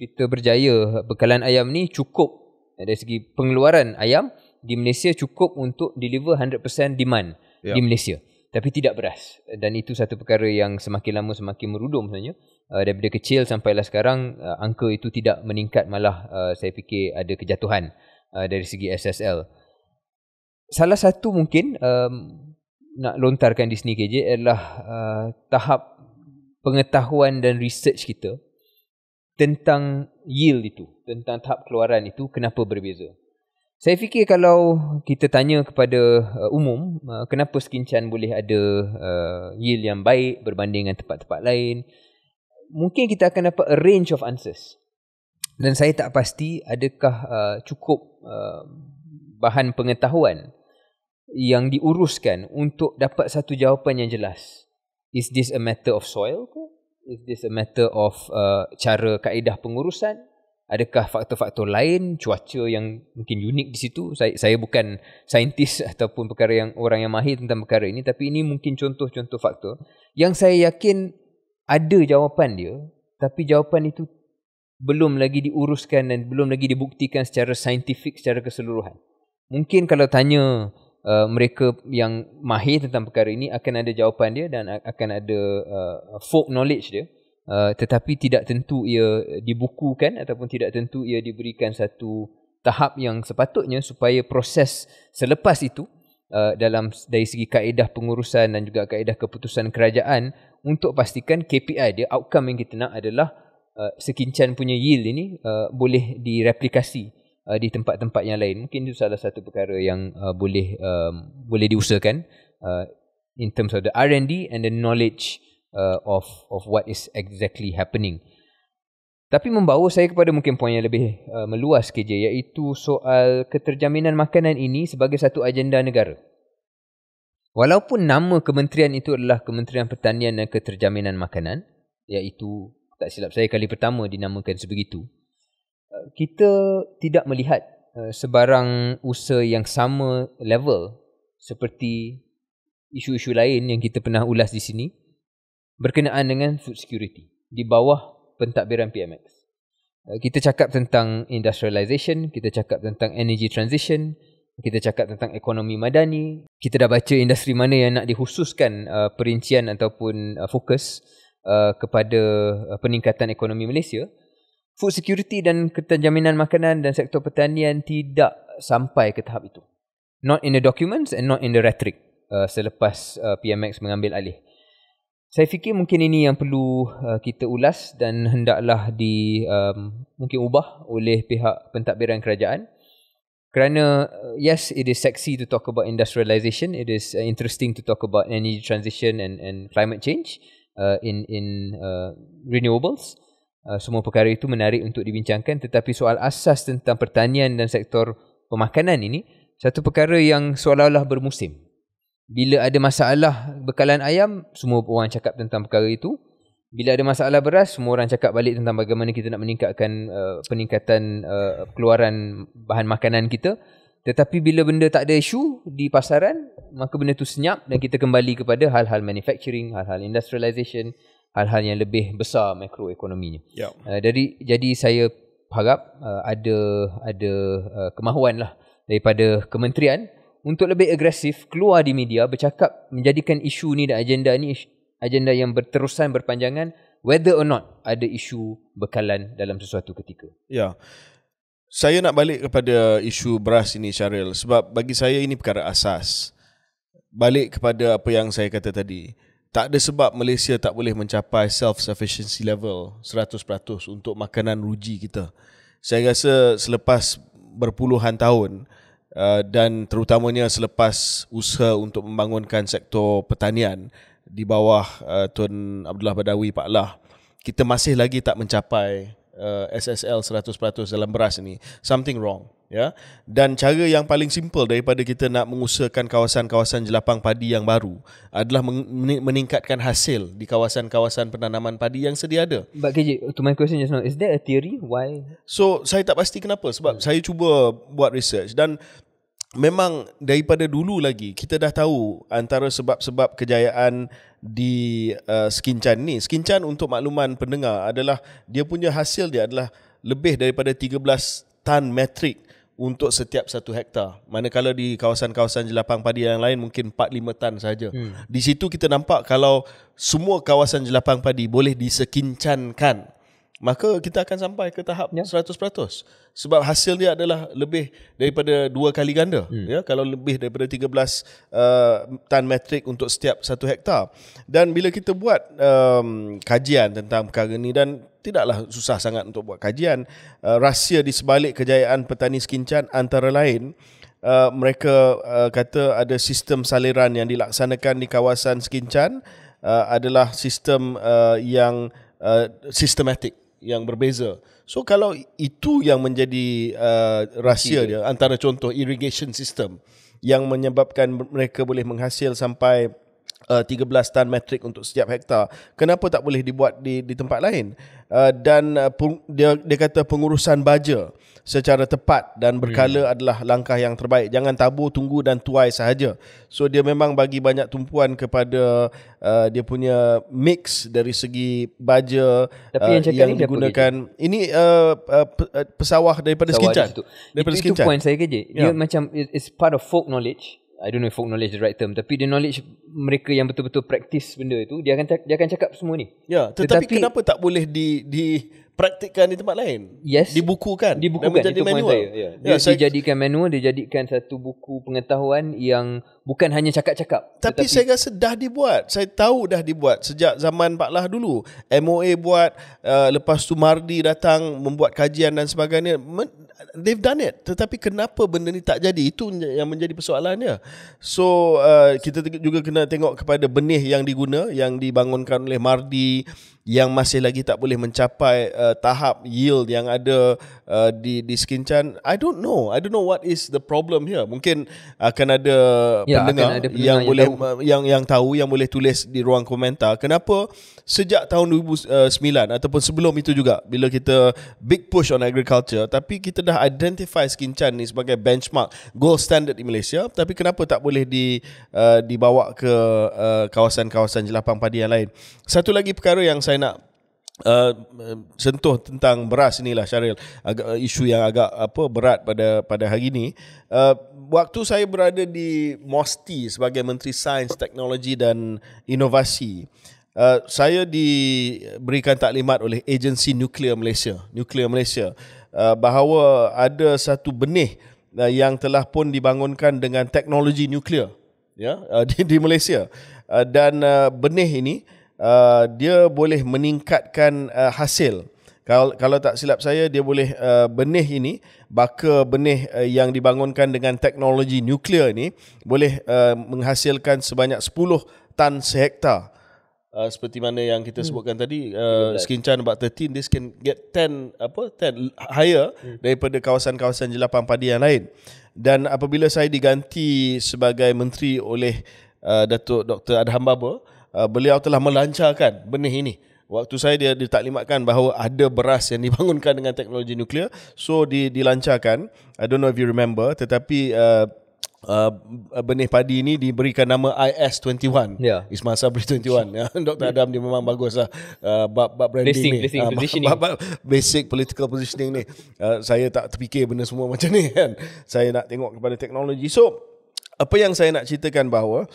Kita berjaya bekalan ayam ni cukup dari segi pengeluaran ayam di Malaysia cukup untuk deliver 100% demand yep. di Malaysia tapi tidak beras dan itu satu perkara yang semakin lama semakin merudum sebenarnya uh, daripada kecil sampailah sekarang uh, angka itu tidak meningkat malah uh, saya fikir ada kejatuhan uh, dari segi SSL salah satu mungkin um, nak lontarkan di sini KJ adalah uh, tahap pengetahuan dan research kita tentang yield itu tentang tahap keluaran itu kenapa berbeza saya fikir kalau kita tanya kepada uh, umum uh, kenapa Skinchan boleh ada uh, yield yang baik berbanding dengan tempat-tempat lain mungkin kita akan dapat a range of answers. Dan saya tak pasti adakah uh, cukup uh, bahan pengetahuan yang diuruskan untuk dapat satu jawapan yang jelas. Is this a matter of soil ke? Is this a matter of uh, cara kaedah pengurusan? adakah faktor-faktor lain cuaca yang mungkin unik di situ saya saya bukan saintis [laughs] ataupun perkara yang orang yang mahir tentang perkara ini tapi ini mungkin contoh-contoh faktor yang saya yakin ada jawapan dia tapi jawapan itu belum lagi diuruskan dan belum lagi dibuktikan secara saintifik secara keseluruhan mungkin kalau tanya Uh, mereka yang mahir tentang perkara ini akan ada jawapan dia dan akan ada uh, folk knowledge dia uh, tetapi tidak tentu ia dibukukan ataupun tidak tentu ia diberikan satu tahap yang sepatutnya supaya proses selepas itu uh, dalam dari segi kaedah pengurusan dan juga kaedah keputusan kerajaan untuk pastikan KPI dia outcome yang kita nak adalah uh, sekincan punya yield ini uh, boleh direplikasi uh, di tempat-tempat yang lain mungkin itu salah satu perkara yang uh, boleh um, boleh diusahakan uh, in terms of the R&D and the knowledge uh, of of what is exactly happening. Tapi membawa saya kepada mungkin poin yang lebih uh, meluas KJ iaitu soal keterjaminan makanan ini sebagai satu agenda negara. Walaupun nama kementerian itu adalah Kementerian Pertanian dan Keterjaminan Makanan iaitu tak silap saya kali pertama dinamakan sebegitu. Uh, kita tidak melihat uh, sebarang usaha yang sama level seperti isu-isu lain yang kita pernah ulas di sini berkenaan dengan food security di bawah pentadbiran PMX. Eh, kita cakap tentang industrialisation, kita cakap tentang energy transition, kita cakap tentang ekonomi madani, kita dah baca industri mana yang nak dihususkan uh, eh, perincian ataupun uh, fokus uh, kepada uh, peningkatan ekonomi Malaysia. Food security dan keterjaminan makanan dan sektor pertanian tidak sampai ke tahap itu. Not in the documents and not in the rhetoric uh, selepas uh, PMX mengambil alih saya fikir mungkin ini yang perlu uh, kita ulas dan hendaklah di um, mungkin ubah oleh pihak pentadbiran kerajaan kerana uh, yes it is sexy to talk about industrialisation. it is uh, interesting to talk about energy transition and and climate change uh, in in uh, renewables uh, semua perkara itu menarik untuk dibincangkan tetapi soal asas tentang pertanian dan sektor pemakanan ini satu perkara yang seolah-olah bermusim bila ada masalah bekalan ayam, semua orang cakap tentang perkara itu. Bila ada masalah beras, semua orang cakap balik tentang bagaimana kita nak meningkatkan uh, peningkatan uh, keluaran bahan makanan kita. Tetapi bila benda tak ada isu di pasaran, maka benda itu senyap dan kita kembali kepada hal-hal manufacturing, hal-hal industrialisation, hal-hal yang lebih besar makroekonominya. Yeah. Ya. Uh, jadi, jadi saya harap uh, ada ada uh, kemahuan lah daripada kementerian untuk lebih agresif keluar di media bercakap menjadikan isu ni dan agenda ni agenda yang berterusan berpanjangan whether or not ada isu bekalan dalam sesuatu ketika. Ya. Saya nak balik
kepada isu beras ini Syaril sebab bagi saya ini perkara asas. Balik kepada apa yang saya kata tadi. Tak ada sebab Malaysia tak boleh mencapai self sufficiency level 100% untuk makanan ruji kita. Saya rasa selepas berpuluhan tahun Uh, dan terutamanya selepas usaha untuk membangunkan sektor pertanian di bawah uh, Tuan Abdullah Badawi Pak Lah kita masih lagi tak mencapai uh, SSL 100% dalam beras ini something wrong ya dan cara yang paling simple daripada kita nak mengusahakan kawasan-kawasan jelapang padi yang baru adalah meningkatkan hasil di kawasan-kawasan penanaman padi yang sedia ada
but KJ to my question just now is there a theory why
so saya tak pasti kenapa sebab hmm. saya cuba buat research dan memang daripada dulu lagi kita dah tahu antara sebab-sebab kejayaan di uh, Skinchan ni. Skinchan untuk makluman pendengar adalah dia punya hasil dia adalah lebih daripada 13 tan metrik untuk setiap satu hektar. Manakala di kawasan-kawasan jelapang padi yang lain mungkin 4-5 tan saja. Hmm. Di situ kita nampak kalau semua kawasan jelapang padi boleh disekincankan maka kita akan sampai ke tahap ya. 100% sebab hasil dia adalah lebih daripada dua kali ganda hmm. ya kalau lebih daripada 13 uh, tan metrik untuk setiap satu hektar dan bila kita buat um, kajian tentang perkara ni dan tidaklah susah sangat untuk buat kajian uh, rahsia di sebalik kejayaan petani skincan antara lain Uh, mereka uh, kata ada sistem saliran yang dilaksanakan di kawasan Skincan uh, adalah sistem uh, yang uh, sistematik yang berbeza. So kalau itu yang menjadi uh, rahsia dia antara contoh irrigation system yang menyebabkan mereka boleh menghasil sampai uh, 13 tan metric untuk setiap hektar kenapa tak boleh dibuat di di tempat lain uh, dan uh, dia dia kata pengurusan baja secara tepat dan berkala hmm. adalah langkah yang terbaik jangan tabur tunggu dan tuai sahaja so dia memang bagi banyak tumpuan kepada uh, dia punya mix dari segi baja uh, yang, yang digunakan ini uh, uh, uh pesawah daripada skincan daripada itu, itu poin saya kerja dia yeah.
macam it's part of folk knowledge I don't know if folk knowledge the right term tapi the knowledge mereka yang betul-betul practice benda itu dia akan dia akan cakap semua ni. Ya, tetapi, tetapi kenapa tak boleh di di praktikkan di tempat lain? Yes. Dibukukan. Dibukukan jadi manual. Saya. Yeah. Dia, yeah, dia saya, jadikan manual, dia jadikan satu buku pengetahuan yang bukan hanya cakap-cakap.
Tapi tetapi, saya rasa dah dibuat. Saya tahu dah dibuat sejak zaman Pak Lah dulu. MOA buat uh, lepas tu Mardi datang membuat kajian dan sebagainya. Men, they've done it tetapi kenapa benda ni tak jadi itu yang menjadi persoalannya so uh, kita juga kena tengok kepada benih yang diguna yang dibangunkan oleh Mardi yang masih lagi tak boleh mencapai uh, tahap yield yang ada uh, di di Skinchan I don't know I don't know what is the problem here mungkin akan ada ya, pendengar akan ada yang, yang boleh tahu. yang yang tahu yang boleh tulis di ruang komentar kenapa sejak tahun 2009 uh, ataupun sebelum itu juga bila kita big push on agriculture tapi kita sudah identify Skin Chan ni sebagai benchmark gold standard di Malaysia tapi kenapa tak boleh di uh, dibawa ke uh, kawasan-kawasan jelapang padi yang lain satu lagi perkara yang saya nak Uh, sentuh tentang beras inilah Syaril agak uh, isu yang agak apa berat pada pada hari ini uh, waktu saya berada di Mosti sebagai menteri sains teknologi dan inovasi uh, saya diberikan taklimat oleh agensi nuklear Malaysia nuklear Malaysia uh, Uh, bahawa ada satu benih uh, yang telah pun dibangunkan dengan teknologi nuklear ya uh, [laughs] di, di Malaysia dan benih ini dia boleh meningkatkan hasil kalau kalau tak silap saya dia boleh benih ini baka benih yang dibangunkan dengan teknologi nuklear ini boleh menghasilkan sebanyak 10 tan sehektar uh, seperti mana yang kita hmm. sebutkan tadi uh, skin chan about 13 this can get 10 apa 10 higher hmm. daripada kawasan-kawasan jelapan padi yang lain dan apabila saya diganti sebagai menteri oleh uh, Datuk Dr Adham Baba uh, beliau telah melancarkan benih ini waktu saya dia ditaklimatkan bahawa ada beras yang [laughs] dibangunkan dengan teknologi nuklear so di, dilancarkan i don't know if you remember tetapi uh, uh, benih padi ni diberikan nama IS21. Yeah. Ismail Sabri 21. Yeah. Dr. Adam dia memang bagus lah. Uh, bab, bab branding basic, ni. Ah, [laughs] basic, uh, bab, bab, basic political positioning ni. Uh, saya tak terfikir benda semua [laughs] macam ni kan. Saya nak tengok kepada teknologi. So, apa yang saya nak ceritakan bahawa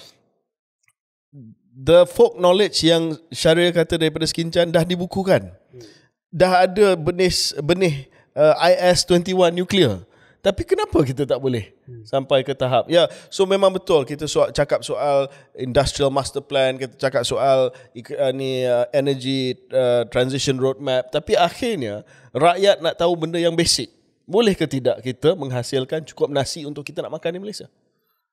the folk knowledge yang Syariah kata daripada Skinchan dah dibukukan. Hmm. Dah ada benih benih uh, IS21 nuclear. Tapi kenapa kita tak boleh hmm. sampai ke tahap? Ya, yeah. so memang betul kita soal, cakap soal industrial master plan, kita cakap soal uh, ni uh, energy uh, transition roadmap. Tapi akhirnya rakyat nak tahu benda yang basic. Boleh ke tidak kita menghasilkan cukup nasi untuk kita nak makan di Malaysia?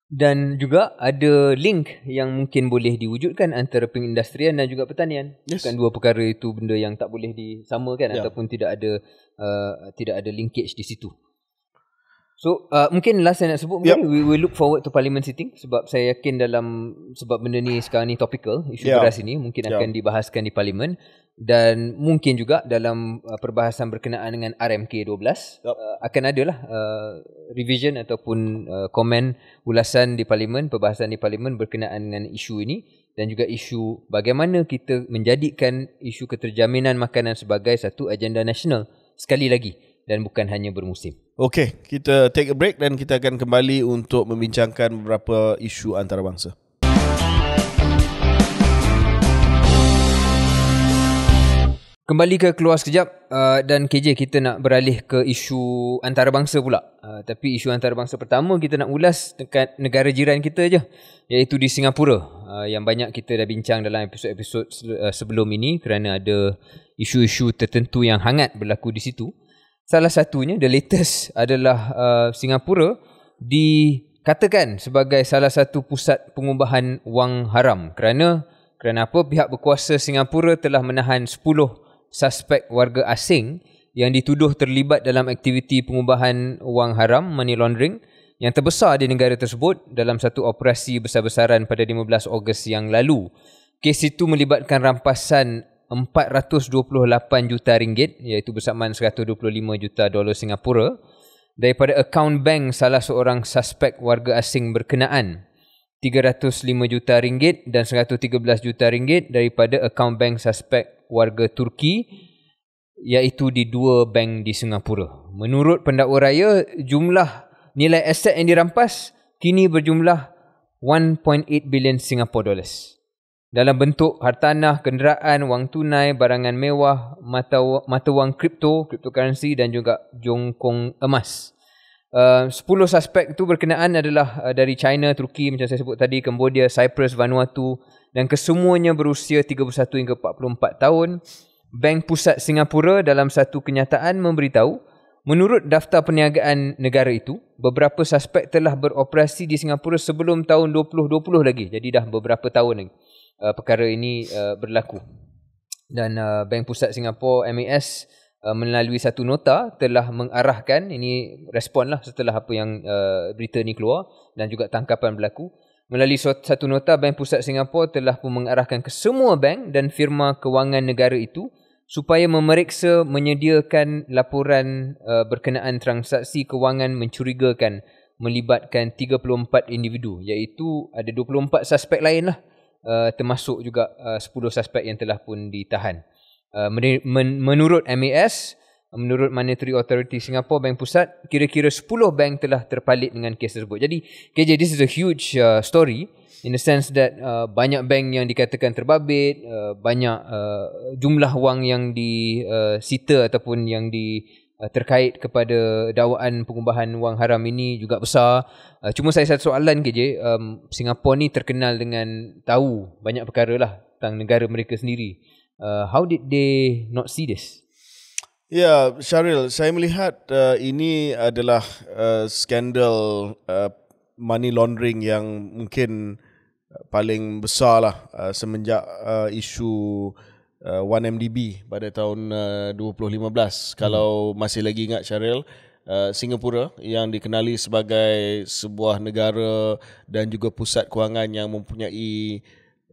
Dan juga ada link yang mungkin boleh diwujudkan antara pengindustrian dan juga pertanian. Yes. Bukan dua perkara itu benda yang tak boleh disamakan yeah. ataupun tidak ada uh, tidak ada linkage di situ. So uh, mungkin last saya nak sebut yep. we, we look forward to parliament sitting sebab saya yakin dalam sebab benda ni sekarang ni topical isu yeah. beras ini mungkin yeah. akan dibahaskan di parlimen dan mungkin juga dalam uh, perbahasan berkenaan dengan RMK 12 yep. uh, akan adalah uh, revision ataupun uh, komen ulasan di parlimen perbahasan di parlimen berkenaan dengan isu ini dan juga isu bagaimana kita menjadikan isu keterjaminan makanan sebagai satu agenda nasional sekali lagi dan bukan hanya bermusim.
Okey, kita take a break dan kita akan kembali untuk membincangkan
beberapa isu antarabangsa. Kembali ke keluar sekejap uh, dan KJ kita nak beralih ke isu antarabangsa pula. Uh, tapi isu antarabangsa pertama kita nak ulas dekat negara jiran kita je iaitu di Singapura uh, yang banyak kita dah bincang dalam episod-episod uh, sebelum ini kerana ada isu-isu tertentu yang hangat berlaku di situ. Salah satunya the latest adalah uh, Singapura dikatakan sebagai salah satu pusat pengubahan wang haram kerana kerana apa pihak berkuasa Singapura telah menahan 10 suspek warga asing yang dituduh terlibat dalam aktiviti pengubahan wang haram money laundering yang terbesar di negara tersebut dalam satu operasi besar-besaran pada 15 Ogos yang lalu. Kes itu melibatkan rampasan 428 juta ringgit iaitu bersamaan 125 juta dolar Singapura daripada akaun bank salah seorang suspek warga asing berkenaan 305 juta ringgit dan 113 juta ringgit daripada akaun bank suspek warga Turki iaitu di dua bank di Singapura. Menurut pendakwa raya, jumlah nilai aset yang dirampas kini berjumlah 1.8 bilion Singapore dollars dalam bentuk hartanah, kenderaan, wang tunai, barangan mewah, mata, mata wang kripto, cryptocurrency dan juga jongkong emas. Uh, sepuluh suspek itu berkenaan adalah uh, dari China, Turki macam saya sebut tadi, Cambodia, Cyprus, Vanuatu dan kesemuanya berusia 31 hingga 44 tahun. Bank Pusat Singapura dalam satu kenyataan memberitahu, menurut daftar perniagaan negara itu, beberapa suspek telah beroperasi di Singapura sebelum tahun 2020 lagi. Jadi dah beberapa tahun lagi uh, perkara ini uh, berlaku. Dan uh, Bank Pusat Singapura MAS uh, melalui satu nota telah mengarahkan ini respon lah setelah apa yang uh, berita ni keluar dan juga tangkapan berlaku melalui satu nota Bank Pusat Singapura telah pun mengarahkan ke semua bank dan firma kewangan negara itu supaya memeriksa menyediakan laporan uh, berkenaan transaksi kewangan mencurigakan melibatkan 34 individu iaitu ada 24 suspek lain lah uh, termasuk juga uh, 10 suspek yang telah pun ditahan. Uh, men- menurut MAS, menurut Monetary Authority Singapore Bank Pusat, kira-kira 10 bank telah terpalit dengan kes tersebut. Jadi, KJ, this is a huge uh, story in the sense that uh, banyak bank yang dikatakan terbabit, uh, banyak uh, jumlah wang yang disita uh, ataupun yang di uh, terkait kepada dakwaan pengubahan wang haram ini juga besar. Uh, cuma saya satu soalan ke je, um, Singapura ni terkenal dengan tahu banyak perkara lah tentang negara mereka sendiri. Uh, how did they not see this?
Ya, yeah, Syaril, saya melihat uh, ini adalah uh, skandal uh, money laundering yang mungkin paling besar lah uh, semenjak uh, isu uh, 1MDB pada tahun uh, 2015 hmm. kalau masih lagi ingat Syaril Uh, Singapura yang dikenali sebagai sebuah negara dan juga pusat kewangan yang mempunyai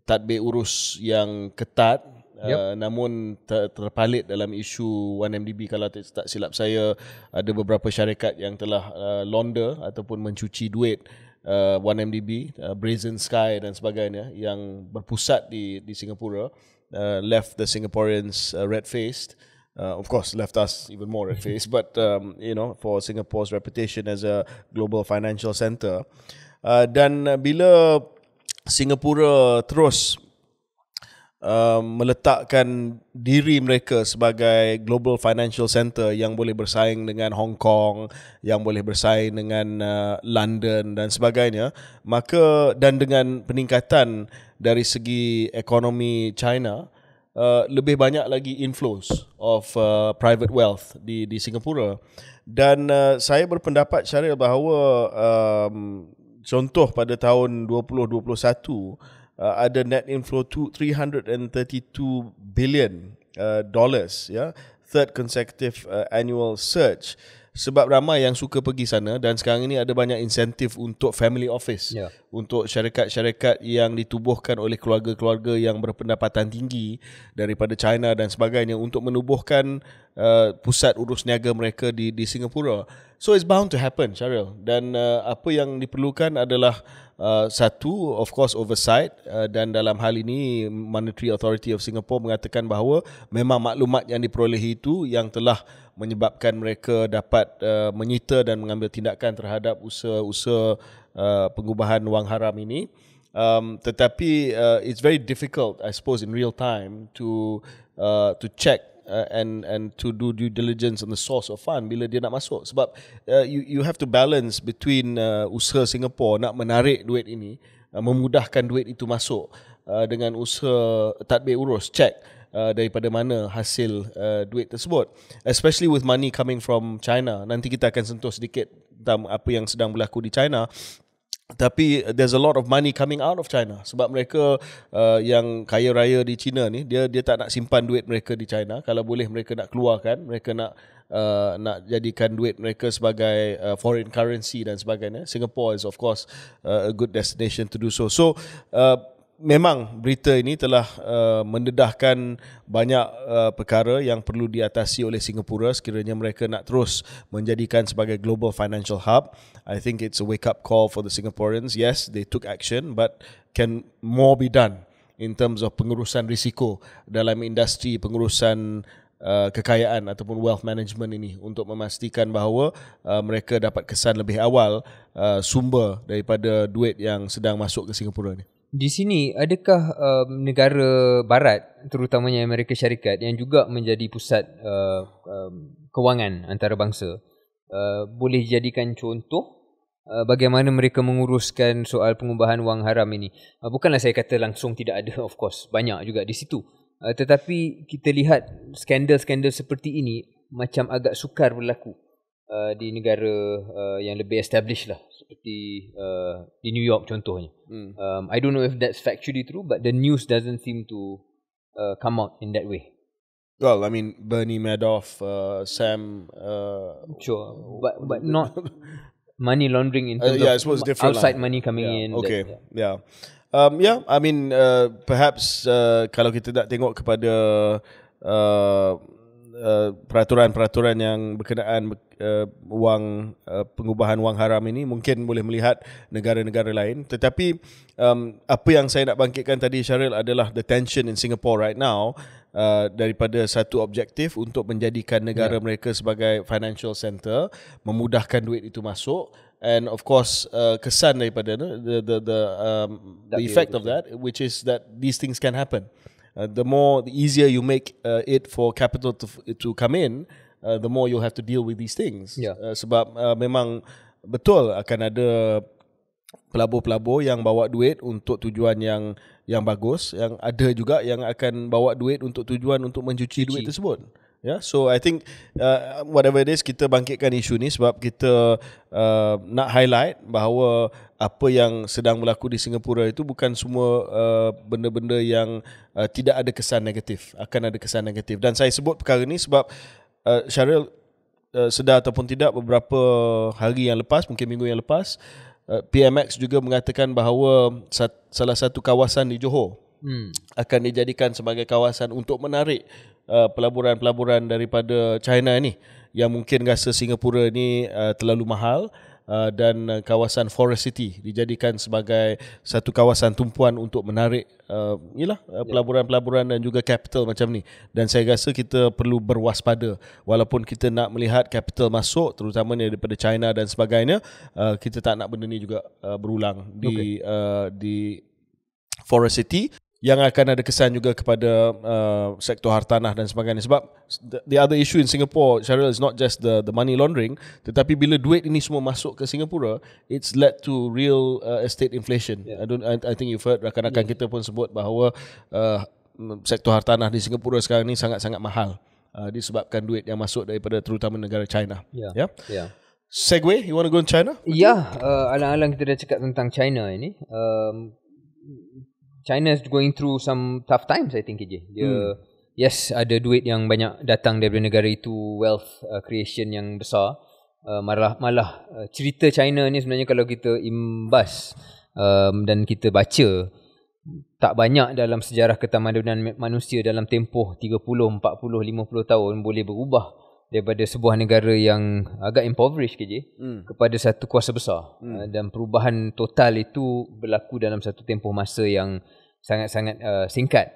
tadbir urus yang ketat yep. uh, namun ter- terpalit dalam isu 1MDB kalau tak, silap saya ada beberapa syarikat yang telah uh, launder ataupun mencuci duit uh, 1MDB uh, Brazen Sky dan sebagainya yang berpusat di di Singapura Uh, left the Singaporeans uh, red faced. Uh, of course, left us even more at face. But um, you know, for Singapore's reputation as a global financial center, uh, dan bila Singapura terus Uh, meletakkan diri mereka sebagai global financial center yang boleh bersaing dengan Hong Kong, yang boleh bersaing dengan uh, London dan sebagainya, maka dan dengan peningkatan dari segi ekonomi China Uh, lebih banyak lagi inflows of uh, private wealth di di Singapura dan uh, saya berpendapat Syaril bahawa um, contoh pada tahun 2021 uh, uh, ada net inflow to 332 billion uh, dollars ya yeah? third consecutive uh, annual surge sebab ramai yang suka pergi sana dan sekarang ini ada banyak insentif untuk family office yeah. untuk syarikat-syarikat yang ditubuhkan oleh keluarga-keluarga yang berpendapatan tinggi daripada China dan sebagainya untuk menubuhkan uh, pusat urus niaga mereka di di Singapura. So it's bound to happen, Cheryl. Dan uh, apa yang diperlukan adalah Uh, satu of course oversight uh, dan dalam hal ini Monetary Authority of Singapore mengatakan bahawa memang maklumat yang diperolehi itu yang telah menyebabkan mereka dapat uh, menyita dan mengambil tindakan terhadap usaha-usaha uh, pengubahan wang haram ini um tetapi uh, it's very difficult i suppose in real time to uh, to check uh, and and to do due diligence on the source of fund bila dia nak masuk sebab uh, you you have to balance between uh, usaha Singapore nak menarik duit ini uh, memudahkan duit itu masuk uh, dengan usaha tadbir urus check Uh, daripada mana hasil uh, duit tersebut especially with money coming from China nanti kita akan sentuh sedikit tentang apa yang sedang berlaku di China tapi uh, there's a lot of money coming out of China sebab mereka uh, yang kaya raya di China ni dia dia tak nak simpan duit mereka di China kalau boleh mereka nak keluarkan mereka nak uh, nak jadikan duit mereka sebagai uh, foreign currency dan sebagainya Singapore is of course uh, a good destination to do so so uh, memang berita ini telah uh, mendedahkan banyak uh, perkara yang perlu diatasi oleh Singapura sekiranya mereka nak terus menjadikan sebagai global financial hub. I think it's a wake up call for the Singaporeans. Yes, they took action but can more be done in terms of pengurusan risiko dalam industri pengurusan Uh, kekayaan ataupun wealth management ini untuk memastikan bahawa uh, mereka dapat kesan lebih awal uh, sumber daripada duit yang sedang masuk ke Singapura ini
di sini adakah um, negara barat terutamanya Amerika Syarikat yang juga menjadi pusat uh, um, kewangan antarabangsa uh, boleh jadikan contoh uh, bagaimana mereka menguruskan soal pengubahan wang haram ini uh, bukanlah saya kata langsung tidak ada of course banyak juga di situ uh, tetapi kita lihat skandal-skandal seperti ini macam agak sukar berlaku Uh, di negara uh, yang lebih established lah seperti uh, di New York contohnya. Hmm. Um, I don't know if that's factually true, but the news doesn't seem to uh, come out in that way. Well, I mean, Bernie Madoff, uh, Sam. Uh, sure, but but not [laughs] money laundering in uh, terms uh, yeah, of different lah. outside line. money coming yeah. in. Okay, that, yeah.
yeah. Um, yeah, I mean, uh, perhaps uh, kalau kita nak tengok kepada uh, Eh, peraturan-peraturan yang berkenaan uh, wang uh, pengubahan wang haram ini mungkin boleh melihat negara-negara lain tetapi um, apa yang saya nak bangkitkan tadi Syaril adalah the tension in Singapore right now Uh, daripada satu objektif untuk menjadikan negara yeah. mereka sebagai financial center memudahkan duit itu masuk and of course uh, kesan daripada uh, the the the um, the effect of that which is that these things can happen uh, the more the easier you make uh, it for capital to to come in uh, the more you have to deal with these things yeah. uh, sebab uh, memang betul akan ada pelabur-pelabur yang bawa duit untuk tujuan yang yang bagus yang ada juga yang akan bawa duit untuk tujuan untuk mencuci Cici. duit tersebut Yeah, so I think uh, whatever it is kita bangkitkan isu ni sebab kita uh, nak highlight bahawa apa yang sedang berlaku di Singapura itu bukan semua uh, benda-benda yang uh, tidak ada kesan negatif akan ada kesan negatif dan saya sebut perkara ini sebab uh, Syaril uh, sedar ataupun tidak beberapa hari yang lepas mungkin minggu yang lepas uh, PMX juga mengatakan bahawa sat- salah satu kawasan di Johor hmm. akan dijadikan sebagai kawasan untuk menarik uh, pelaburan-pelaburan daripada China ini yang mungkin rasa Singapura ini uh, terlalu mahal Uh, dan uh, kawasan Forest City dijadikan sebagai satu kawasan tumpuan untuk menarik uh, uh ya. pelaburan-pelaburan dan juga capital macam ni dan saya rasa kita perlu berwaspada walaupun kita nak melihat capital masuk terutamanya daripada China dan sebagainya uh, kita tak nak benda ni juga uh, berulang okay. di uh, di Forest City yang akan ada kesan juga kepada uh, sektor hartanah dan sebagainya sebab the, other issue in Singapore Cheryl is not just the the money laundering tetapi bila duit ini semua masuk ke Singapura it's led to real uh, estate inflation yeah. i don't I, i think you've heard rakan-rakan yeah. kita pun sebut bahawa uh, sektor hartanah di Singapura sekarang ini sangat-sangat mahal uh, disebabkan duit yang masuk daripada terutama negara China
ya yeah. ya yeah? yeah. Segway, you want to go in China? Ya, yeah, uh, alang-alang kita dah cakap tentang China ini. Um, China is going through some tough times I think AJ. Dia hmm. yes ada duit yang banyak datang daripada negara itu wealth uh, creation yang besar. Uh, malah malah uh, cerita China ni sebenarnya kalau kita imbas um, dan kita baca tak banyak dalam sejarah ketamadunan manusia dalam tempoh 30 40 50 tahun boleh berubah daripada sebuah negara yang agak impoverished KJ hmm. kepada satu kuasa besar hmm. uh, dan perubahan total itu berlaku dalam satu tempoh masa yang sangat-sangat uh, singkat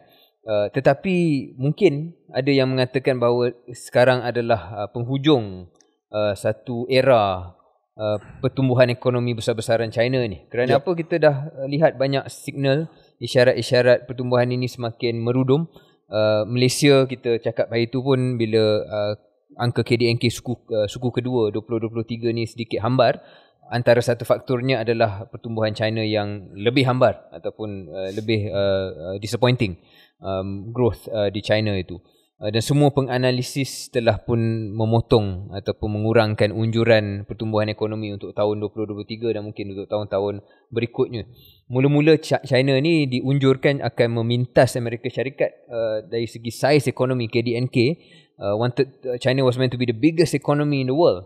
uh, tetapi mungkin ada yang mengatakan bahawa sekarang adalah uh, penghujung uh, satu era uh, pertumbuhan ekonomi besar-besaran China ni kerana yep. Ya. apa kita dah lihat banyak signal isyarat-isyarat pertumbuhan ini semakin merudum uh, Malaysia kita cakap hari itu pun bila uh, angka KDNK suku uh, suku kedua 2023 ni sedikit hambar antara satu faktornya adalah pertumbuhan China yang lebih hambar ataupun uh, lebih uh, disappointing um, growth uh, di China itu dan semua penganalisis telah pun memotong ataupun mengurangkan unjuran pertumbuhan ekonomi untuk tahun 2023 dan mungkin untuk tahun-tahun berikutnya mula-mula China ni diunjurkan akan memintas Amerika Syarikat uh, dari segi saiz ekonomi KDNK uh, wanted uh, China was meant to be the biggest economy in the world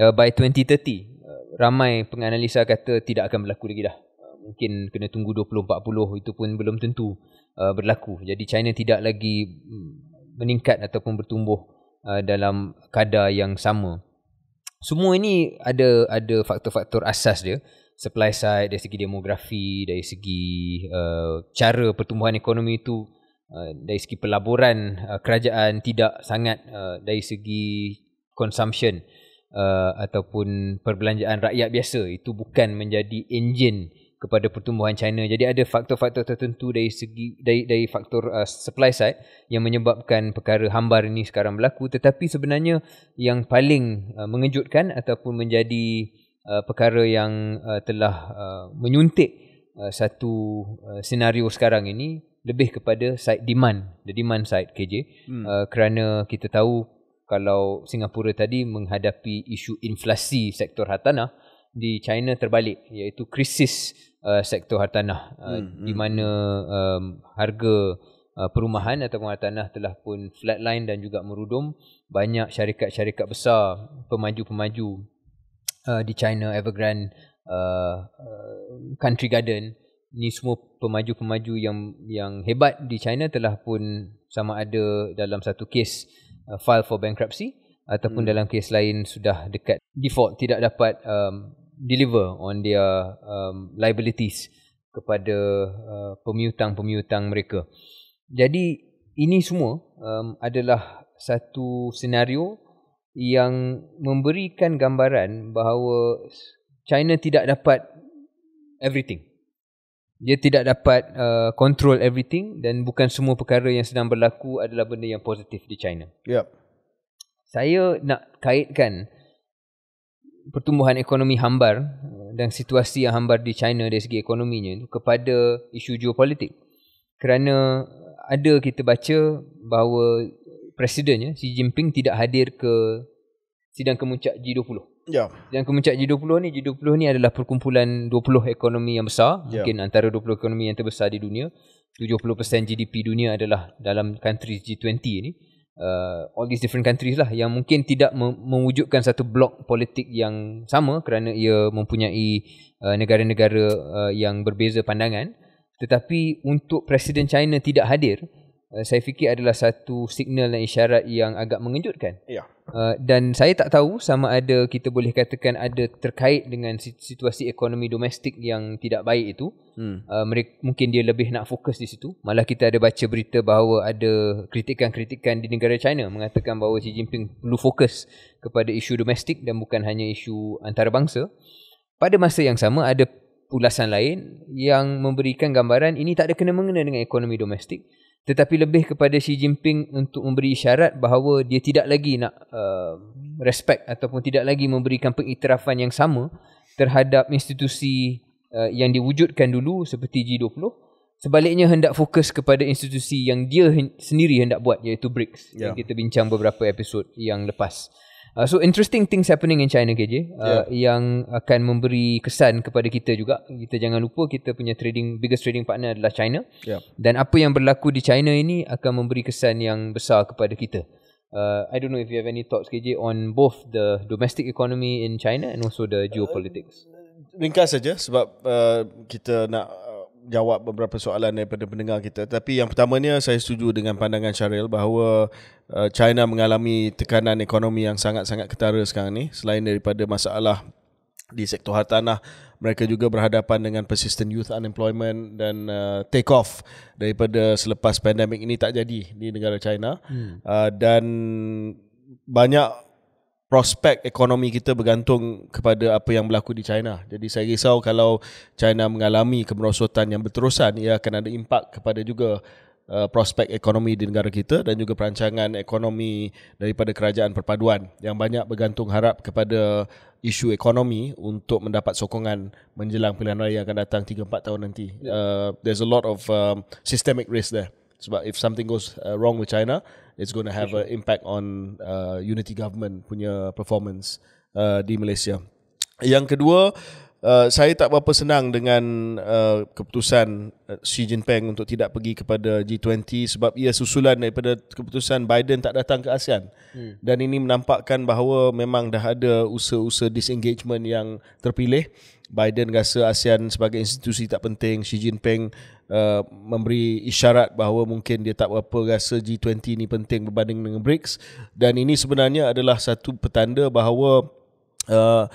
uh, by 2030. Uh, ramai penganalisa kata tidak akan berlaku lagi dah. Uh, mungkin kena tunggu 2040 itu pun belum tentu uh, berlaku. Jadi China tidak lagi mm, meningkat ataupun bertumbuh uh, dalam kadar yang sama. Semua ini ada ada faktor-faktor asas dia supply side dari segi demografi dari segi uh, cara pertumbuhan ekonomi itu Uh, dari segi pelaburan uh, kerajaan tidak sangat uh, dari segi consumption uh, ataupun perbelanjaan rakyat biasa itu bukan menjadi enjin kepada pertumbuhan China. Jadi ada faktor-faktor tertentu dari segi dari dari faktor uh, supply side yang menyebabkan perkara hambar ini sekarang berlaku tetapi sebenarnya yang paling uh, mengejutkan ataupun menjadi uh, perkara yang uh, telah uh, menyuntik uh, satu uh, senario sekarang ini lebih kepada side demand the demand side KJ hmm. uh, kerana kita tahu kalau Singapura tadi menghadapi isu inflasi sektor hartanah di China terbalik iaitu krisis uh, sektor hartanah uh, hmm. hmm di mana hmm. um, harga uh, perumahan ataupun hartanah telah pun flatline dan juga merudum banyak syarikat-syarikat besar pemaju-pemaju uh, di China Evergrande uh, uh, Country Garden ni semua pemaju-pemaju yang yang hebat di China telah pun sama ada dalam satu kes uh, file for bankruptcy ataupun hmm. dalam kes lain sudah dekat default tidak dapat um, deliver on their um, liabilities kepada uh, pemiutang-pemiutang mereka. Jadi ini semua um, adalah satu senario yang memberikan gambaran bahawa China tidak dapat everything dia tidak dapat uh, control everything dan bukan semua perkara yang sedang berlaku adalah benda yang positif di China. Yep. Saya nak kaitkan pertumbuhan ekonomi hambar dan situasi yang hambar di China dari segi ekonominya kepada isu geopolitik. Kerana ada kita baca bahawa presidennya Xi Jinping tidak hadir ke sidang kemuncak G20. Ya. Yang kemuncak G20 ni, G20 ni adalah perkumpulan 20 ekonomi yang besar, ya. mungkin antara 20 ekonomi yang terbesar di dunia. 70% GDP dunia adalah dalam countries G20 ni. Uh, all these different countries lah yang mungkin tidak me- mewujudkan satu blok politik yang sama kerana ia mempunyai uh, negara-negara uh, yang berbeza pandangan tetapi untuk presiden China tidak hadir Eh, saya fikir adalah satu signal dan isyarat yang agak mengejutkan. Ya. Uh, dan saya tak tahu sama ada kita boleh katakan ada terkait dengan situasi ekonomi domestik yang tidak baik itu. Hmm. Uh, mungkin dia lebih nak fokus di situ. Malah kita ada baca berita bahawa ada kritikan-kritikan di negara China mengatakan bahawa Xi Jinping perlu fokus kepada isu domestik dan bukan hanya isu antarabangsa. Pada masa yang sama ada ulasan lain yang memberikan gambaran ini tak ada kena-mengena dengan ekonomi domestik tetapi lebih kepada Xi Jinping untuk memberi isyarat bahawa dia tidak lagi nak uh, respect ataupun tidak lagi memberikan pengiktirafan yang sama terhadap institusi uh, yang diwujudkan dulu seperti G20 sebaliknya hendak fokus kepada institusi yang dia sendiri hendak buat iaitu BRICS yeah. yang ya. kita bincang beberapa episod yang lepas. Uh, so interesting things happening in China KJ uh, yeah. yang akan memberi kesan kepada kita juga. Kita jangan lupa kita punya trading biggest trading partner adalah China. Yeah. Dan apa yang berlaku di China ini akan memberi kesan yang besar kepada kita. Uh, I don't know if you have any thoughts KJ on both the domestic economy in China and also the geopolitics. Uh, ringkas saja sebab uh, kita
nak jawab beberapa soalan daripada pendengar kita. Tapi yang pertamanya saya setuju dengan pandangan Syaril bahawa uh, China mengalami tekanan ekonomi yang sangat-sangat ketara sekarang ni. Selain daripada masalah di sektor hartanah, mereka juga berhadapan dengan persistent youth unemployment dan uh, take off daripada selepas pandemik ini tak jadi di negara China. Hmm. Uh, dan banyak prospek ekonomi kita bergantung kepada apa yang berlaku di China. Jadi saya risau kalau China mengalami kemerosotan yang berterusan ia akan ada impak kepada juga uh, prospek ekonomi di negara kita dan juga perancangan ekonomi daripada kerajaan perpaduan yang banyak bergantung harap kepada isu ekonomi untuk mendapat sokongan menjelang pilihan raya yang akan datang 3-4 tahun nanti. Yeah. Uh, there's a lot of um, systemic risk there. Sebab if something goes uh, wrong with China, it's going to have an impact on uh, unity government punya performance uh, di Malaysia. Yang kedua, uh, saya tak berapa senang dengan uh, keputusan uh, Xi Jinping untuk tidak pergi kepada G20 sebab ia susulan daripada keputusan Biden tak datang ke ASEAN. Hmm. Dan ini menampakkan bahawa memang dah ada usaha-usaha disengagement yang terpilih. Biden rasa ASEAN sebagai institusi tak penting, Xi Jinping Uh, memberi isyarat bahawa mungkin dia tak berapa rasa G20 ni penting berbanding dengan BRICS dan ini sebenarnya adalah satu petanda bahawa uh,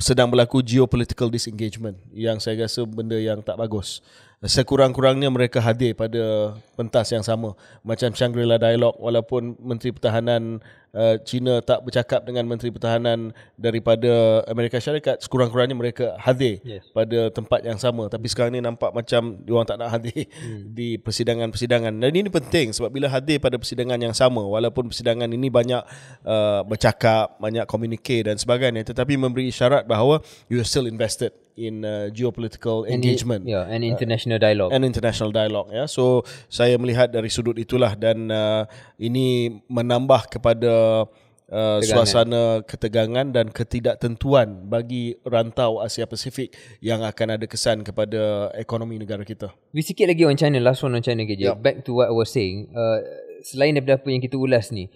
sedang berlaku geopolitical disengagement yang saya rasa benda yang tak bagus sekurang-kurangnya mereka hadir pada pentas yang sama macam Shangri-La Dialog. walaupun menteri pertahanan uh, China tak bercakap dengan menteri pertahanan daripada Amerika Syarikat sekurang-kurangnya mereka hadir yes. pada tempat yang sama tapi sekarang ni nampak macam diorang tak nak hadir hmm. [laughs] di persidangan-persidangan dan ini penting sebab bila hadir pada persidangan yang sama walaupun persidangan ini banyak uh, bercakap banyak komunikasi dan sebagainya tetapi memberi isyarat bahawa you are still invested in uh, geopolitical engagement and, yeah, and uh, international uh, dialogue and international dialogue yeah so saya melihat dari sudut itulah dan uh, ini menambah kepada uh, ketegangan. suasana ketegangan dan ketidaktentuan bagi rantau Asia Pasifik yang akan ada kesan kepada
ekonomi negara kita we sikit lagi on china last one on china gitu yeah. back to what i was saying uh, selain daripada apa yang kita ulas ni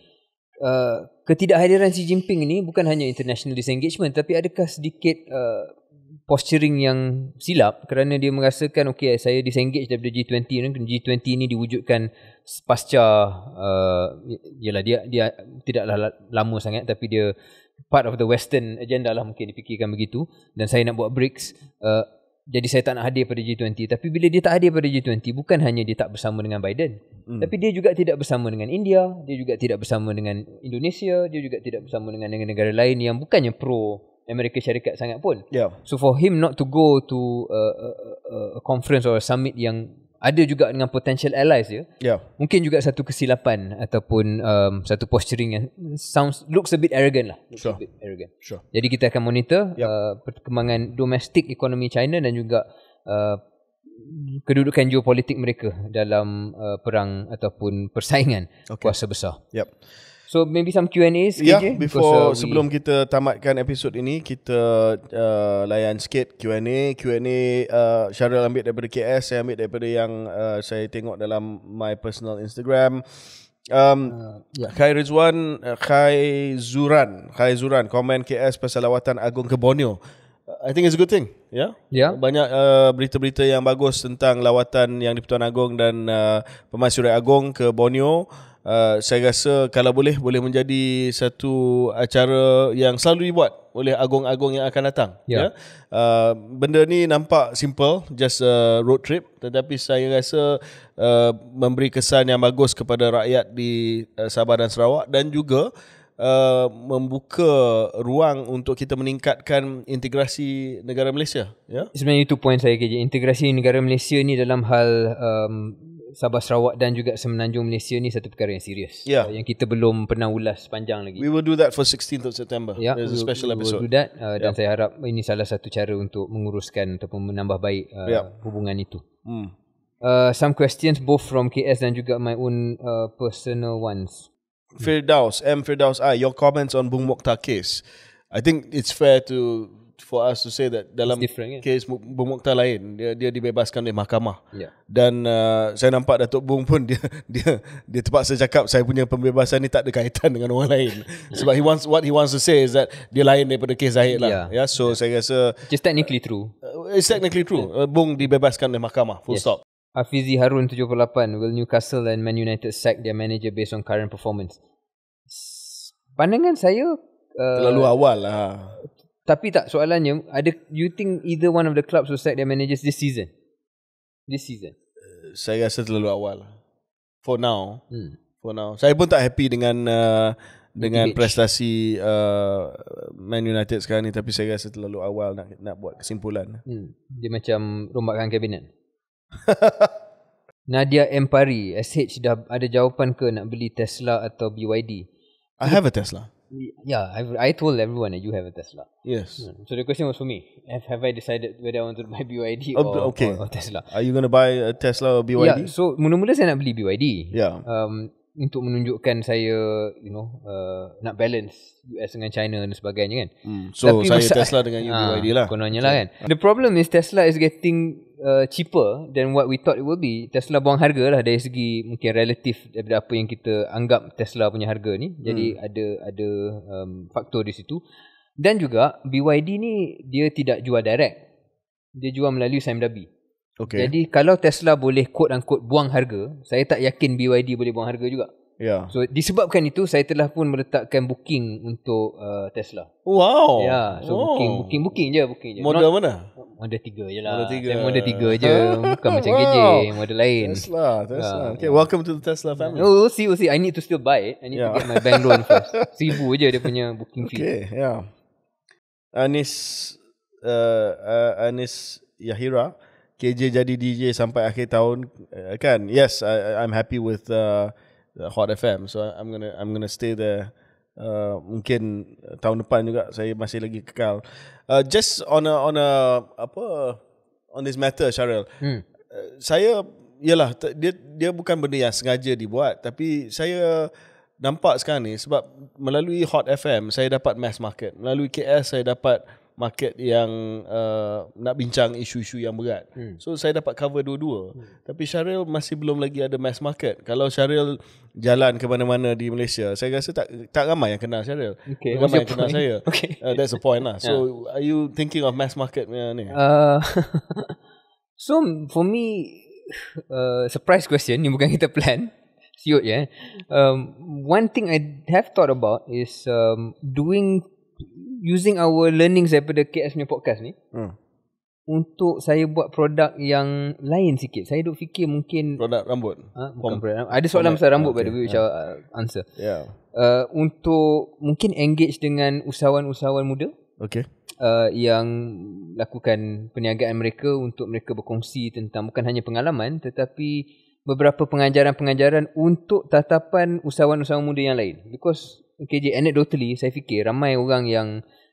Uh, ketidakhadiran Xi Jinping ni bukan hanya international disengagement tapi adakah sedikit uh, posturing yang silap kerana dia merasakan okey saya disengage daripada G20 kan G20 ni diwujudkan pasca uh, yalah dia dia tidaklah lama sangat tapi dia part of the western agenda lah mungkin dipikirkan begitu dan saya nak buat BRICS uh, jadi saya tak nak hadir pada G20 tapi bila dia tak hadir pada G20 bukan hanya dia tak bersama dengan Biden hmm. tapi dia juga tidak bersama dengan India dia juga tidak bersama dengan Indonesia dia juga tidak bersama dengan negara-negara lain yang bukannya pro Amerika Syarikat sangat pun. Yeah. So for him not to go to a, a, a conference or a summit yang ada juga dengan potential allies ya. Yeah. Mungkin juga satu kesilapan ataupun um, satu posturing yang sounds looks a bit arrogant lah. Looks sure. A bit arrogant. Sure. Jadi kita akan monitor yep. Ya. uh, perkembangan domestik ekonomi China dan juga uh, kedudukan geopolitik mereka dalam uh, perang ataupun persaingan okay. kuasa besar. Yep. So maybe some Q&A sikit ya, je before uh, sebelum we... kita tamatkan
episod ini kita uh, layan sikit Q&A Q&A uh, Syarul ambil daripada KS saya ambil daripada yang uh, saya tengok dalam my personal Instagram Um, uh, yeah. Khai Rizwan uh, Khai Zuran Khai Zuran komen KS pasal lawatan Agung ke Borneo uh, I think it's a good thing Ya yeah? yeah. Banyak uh, berita-berita yang bagus Tentang lawatan yang di Pertuan Agong Dan uh, Pemasyurat Agong ke Borneo uh, saya rasa kalau boleh boleh menjadi satu acara yang selalu dibuat oleh agong-agong yang akan datang Yeah. Ya. Ya. Yeah. Uh, benda ni nampak simple just a road trip tetapi saya rasa uh, memberi kesan yang bagus kepada rakyat di uh, Sabah dan Sarawak dan juga Uh, membuka ruang untuk kita meningkatkan integrasi negara Malaysia.
Yeah? Sebenarnya itu poin saya, KJ. Integrasi negara Malaysia ni dalam hal um, Sabah Sarawak dan juga Semenanjung Malaysia ni satu perkara yang serius. Yeah. Yang kita belum pernah ulas
panjang lagi. We will do that for 16th of September. Yeah. There's a special episode. We will do that uh, yeah. saya
harap ini salah satu cara untuk menguruskan ataupun menambah baik uh, yeah. hubungan itu. Hmm. Uh, some questions both from KS dan juga my own uh, personal ones.
Firdaus, M. Firdaus I, your comments on Bung Mokhtar case. I think it's fair to for us to say that dalam case bung bermuktar lain dia dia dibebaskan oleh mahkamah. Yeah. Dan uh, saya nampak Datuk Bung pun [laughs] dia dia dia terpaksa cakap saya punya pembebasan ni tak ada kaitan [laughs] dengan orang lain. Sebab he wants what he wants to say is that dia lain daripada
kes Zahid lah. Yeah. Yeah, so yeah. saya rasa just technically true. Uh, it's technically true. Yeah. Uh, bung dibebaskan oleh mahkamah. Full yes. stop. Afizi Harun 78 will Newcastle and Man United sack their manager based on current performance. Pandangan saya uh, terlalu awal lah. Tapi tak soalannya ada you think either one of the clubs will sack their managers this season? This season.
Uh, saya rasa terlalu awal. lah. For now.
Hmm. For now.
Saya pun tak happy dengan uh, dengan image. prestasi uh, Man United
sekarang ni tapi saya rasa terlalu awal nak nak buat kesimpulan. Hmm. Dia macam rombakan kabinet. [laughs] Nadia Empari, SH dah ada jawapan ke nak beli Tesla atau BYD? I have a Tesla yeah, I've, I told everyone that you have a Tesla. Yes. Mm. So the question was for me: Have, have I decided whether I want to buy [laughs] BYD uh, or, okay. or, or Tesla? Are you going to buy a Tesla or BYD? Yeah. So mula-mula saya nak beli BYD. Yeah. Um, untuk menunjukkan saya, you know, uh, nak balance US dengan China dan sebagainya kan. Mm. So Tapi saya Tesla dengan uh, ah, BYD lah. Kononnya okay. lah kan. The problem is Tesla is getting uh, cheaper than what we thought it will be. Tesla buang harga lah dari segi mungkin relatif daripada apa yang kita anggap Tesla punya harga ni. Jadi hmm. ada ada um, faktor di situ. Dan juga BYD ni dia tidak jual direct. Dia jual melalui Sam Okay. Jadi kalau Tesla boleh quote-unquote buang harga, saya tak yakin BYD boleh buang harga juga. Yeah. So disebabkan itu saya telah pun meletakkan booking untuk uh, Tesla. Wow. Ya, yeah. so wow. Oh. booking booking booking je booking je. Model mana? Model 3 jelah. Model 3. Saya model 3 je, bukan macam [laughs] wow. gadget, model lain. Tesla, Tesla. Uh, okay, yeah. welcome to the Tesla family. Oh, we'll see, we'll oh, see. I need to still buy it. I need yeah. to get my bank loan [laughs] first. Sibu je dia punya booking fee. Okay,
yeah. Anis uh, uh, Anis Yahira KJ jadi DJ sampai akhir tahun uh, kan. Yes, I, I'm happy with uh, Uh, Hot FM. So I'm gonna I'm gonna stay there. Uh, mungkin tahun depan juga saya masih lagi kekal. Uh, just on a, on a apa on this matter, Cheryl. Hmm. Uh, saya yalah dia dia bukan benda yang sengaja dibuat tapi saya nampak sekarang ni sebab melalui Hot FM saya dapat mass market. Melalui KS saya dapat market yang uh, nak bincang isu-isu yang berat. Hmm. So saya dapat cover dua-dua. Hmm. Tapi Syaril masih belum lagi ada mass market. Kalau Syaril jalan ke mana-mana di Malaysia, saya rasa tak tak ramai yang kenal Syaril. Okay. Ramai yang kenal saya. [laughs] Okay. Uh, that's the point lah. So yeah. are you thinking of mass market ni? Uh,
[laughs] so for me uh, surprise question ni bukan kita plan. Siot ya. Yeah. Um, one thing I have thought about is um, doing using our learning daripada KS punya podcast ni hmm. untuk saya buat produk yang lain sikit saya duk fikir mungkin produk rambut ha? bukan produk rambut. ada soalan pasal rambut okay. by the way yeah. Ha. Uh, answer yeah. uh, untuk mungkin engage dengan usahawan-usahawan muda okay. uh, yang lakukan perniagaan mereka untuk mereka berkongsi tentang bukan hanya pengalaman tetapi beberapa pengajaran-pengajaran untuk tatapan usahawan-usahawan muda yang lain because Okay, jadi anecdotally, saya fikir ramai orang yang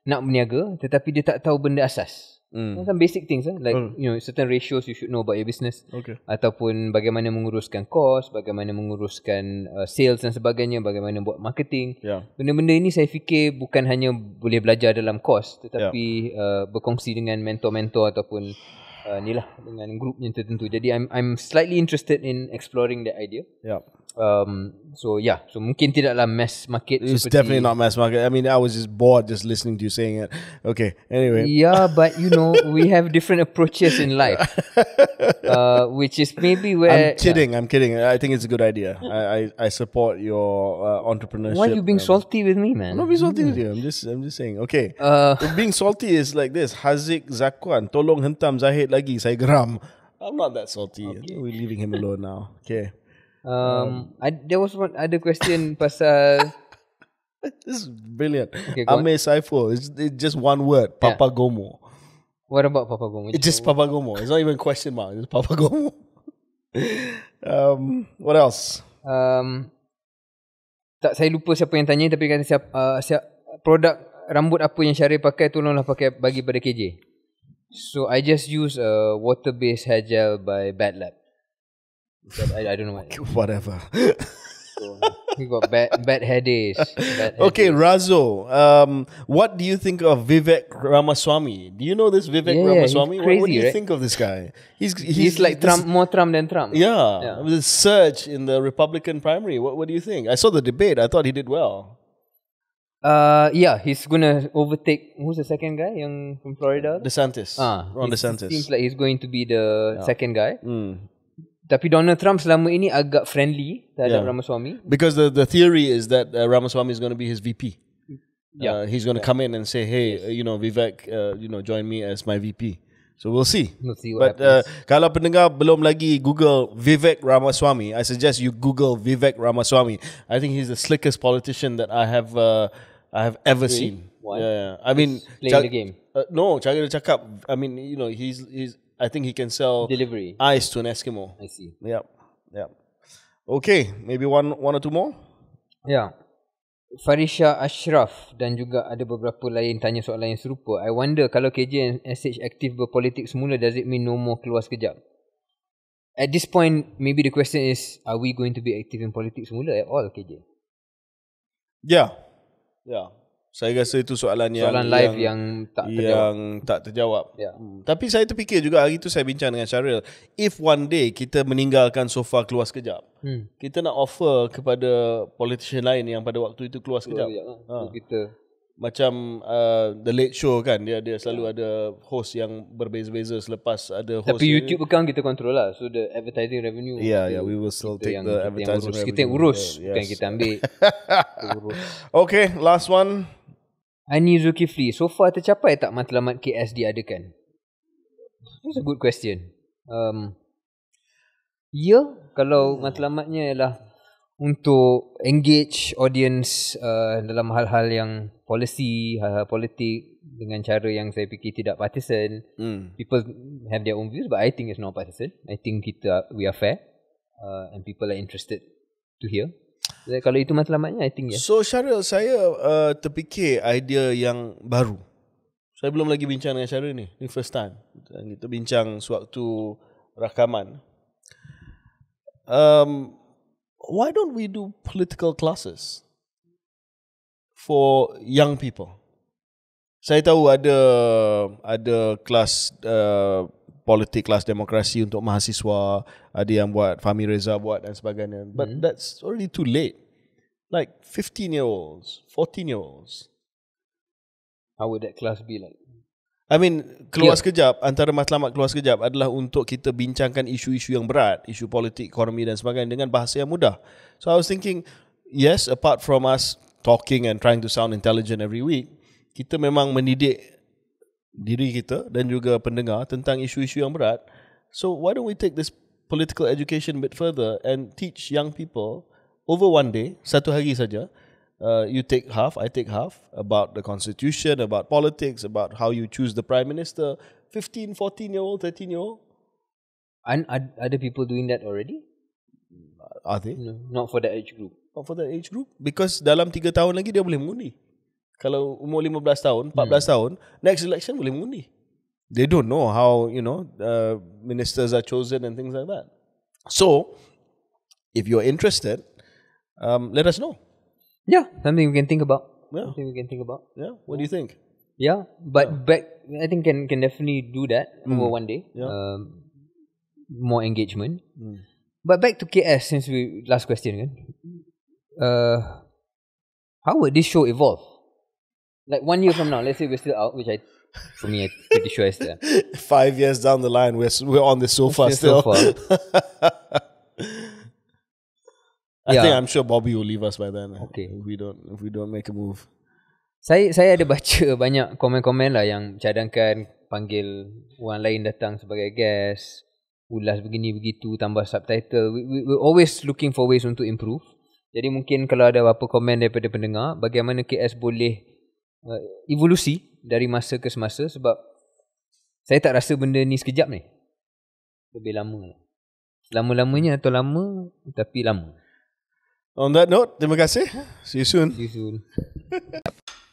nak berniaga tetapi dia tak tahu benda asas. Hmm. Some basic things lah. Like, hmm. you know, certain ratios you should know about your business. Okay. Ataupun bagaimana menguruskan kos, bagaimana menguruskan uh, sales dan sebagainya, bagaimana buat marketing. Yeah. Benda-benda ini saya fikir bukan hanya boleh belajar dalam course tetapi yeah. uh, berkongsi dengan mentor-mentor ataupun uh, ni lah dengan tertentu. Jadi I'm I'm slightly interested in exploring that idea. Yeah. Um. So yeah. So mungkin tidaklah mass market. It's definitely not
mass market. I mean, I was just bored just listening to you saying it. Okay. Anyway.
Yeah, but you know, we have different approaches in life, [laughs]
uh, which is maybe where. I'm kidding. Yeah. I'm kidding. I think it's a good idea. I I, I support your uh, entrepreneurship. Why are you being um, salty with me, man? I'm not being salty mm. with you. I'm just I'm just saying. Okay. Uh, being salty is like this. Hazik Zakwan, tolong hentam Zahid lagi saya geram. I'm not that salty. Okay.
We leaving him alone now. Okay. Um, um. I, there was one other question [laughs] pasal. this is brilliant. Okay, Ame
Saifo. It's, it's just one word. Papa yeah. Gomo. What about Papa Gomo? It's just Papa Gomo. It's not even question mark. It's
Papa Gomo. [laughs] um. What else? Um. Tak saya lupa siapa yang tanya tapi kata siap, uh, siap produk rambut apa yang Syari pakai tolonglah pakai bagi pada KJ. So I just use a water based hair gel by Bad Lab. I, I don't know what. Whatever. so, got bad bad hair days. Bad hair okay, days.
Razo. Um, what do you think of Vivek Ramaswamy? Do you know this Vivek yeah, Ramaswamy? Yeah, crazy, what, what, do you right? think of this guy?
He's he's, he's like Trump, more Trump than Trump.
Yeah, yeah. the surge in the Republican primary. What what do you think? I saw the debate. I thought he did well.
Uh, yeah, he's gonna overtake. Who's the second guy? Young from Florida. DeSantis. Ah, Ron DeSantis. Seems like he's going to be the yeah. second guy. Mm. Tapi Donald Trump selama ini agak friendly terhadap yeah. Ramaswamy.
Because the the theory is that uh, Ramaswamy is going to be his VP. Yeah, uh, he's going to yeah. come in and say, "Hey, yes. Uh, you know, Vivek, uh, you know, join me as my VP." So we'll see. We'll see But uh, kalau pendengar belum lagi Google Vivek Ramaswamy, I suggest you Google Vivek Ramaswamy. I think he's the slickest politician that I have uh, I have ever Three, seen. One. Yeah, yeah. I mean, playing Chag- the game. Uh, no, Chagiru Chakap. I mean, you know, he's he's. I think he can sell delivery ice to an Eskimo. I see. Yeah, yeah.
Okay, maybe one one or two more. Yeah. Farisha Ashraf dan juga ada beberapa lain tanya soalan yang serupa. I wonder kalau KJ and SH aktif berpolitik semula, does it mean no more keluar sekejap? At this point, maybe the question is, are we going to be active in politics semula at all, KJ?
Yeah, Ya. Saya rasa itu soalan yang live yang, yang tak terjawab. Yang tak terjawab. Ya. Hmm. Tapi saya terfikir juga hari itu saya bincang dengan Syaril, if one day kita meninggalkan sofa keluar sekejap. Hmm. Kita nak offer kepada politician lain yang pada waktu itu keluar sekejap. Oh, ya. ha. Kita macam uh, the late show kan dia dia selalu ada host yang berbeza-beza selepas ada host tapi YouTube
account kita kontrol lah so the advertising revenue yeah yeah we will still take yang, the kita advertising yang urus. revenue kita yang urus yeah, yes. bukan kita ambil [laughs] okay last one Ani Zulkifli so far tercapai tak matlamat KS diadakan that's a good question um, ya yeah, kalau hmm. matlamatnya ialah untuk engage audience uh, dalam hal-hal yang policy hal-hal politik dengan cara yang saya fikir tidak partisan mm. people have their own views but i think it's not partisan i think kita we are fair uh, and people are interested to hear so, kalau itu matlamatnya i think yeah so Syaril saya uh, terfikir idea yang baru
saya belum lagi bincang dengan Syaril ni Ini first time kita bincang sewaktu rakaman um why don't we do political classes for young people. Saya tahu ada ada kelas uh, politik, kelas demokrasi untuk mahasiswa, ada yang buat Fahmi Reza buat dan sebagainya. But mm-hmm. that's already too late. Like 15 year olds, 14 year olds. How would that class be like? I mean, keluar yeah. sekejap, antara matlamat keluar sekejap adalah untuk kita bincangkan isu-isu yang berat, isu politik, ekonomi dan sebagainya dengan bahasa yang mudah. So I was thinking, yes, apart from us talking and trying to sound intelligent every week, kita memang mendidik diri kita dan juga pendengar tentang isu-isu yang berat. So why don't we take this political education a bit further and teach young people over one day, satu hari saja, uh, you take half, I take half, about the constitution, about politics, about how you choose the prime minister. 15, 14 year old, 13 year old. And are, are, are the people doing that already? Are they? No, not for the age group. of that age group because dalam 3 tahun lagi dia boleh mengundi. Kalau umur 15 tahun, 14 hmm. tahun, next election boleh mengundi. They don't know how, you know, uh, ministers are chosen and things like that. So, if you're interested, um, let
us know. Yeah, something we can think about. Yeah. Something we can think about. Yeah, what do you think? Yeah, but yeah. back, I think can can definitely do that mm. one day. Yeah. Um, more engagement. Mm. But back to KS, since we, last question again. uh, how would this show evolve? Like one year from now, let's say we're still out, which I, for me, I'm pretty sure is there.
[laughs] Five years down the line, we're we're on the sofa still. still. [laughs]
I yeah. think I'm sure Bobby will leave us by then. Eh? Okay. If we don't, if we don't make a move. Saya saya ada baca [laughs] banyak komen-komen lah yang cadangkan panggil orang lain datang sebagai guest, ulas begini begitu, tambah subtitle. We, we, we're always looking for ways untuk improve. Jadi mungkin kalau ada apa komen daripada pendengar bagaimana KS boleh uh, evolusi dari masa ke semasa sebab saya tak rasa benda ni sekejap ni. Lebih lama. Lah. Lama-lamanya atau lama tapi lama. On that note, terima kasih. See you soon. See you soon. [laughs]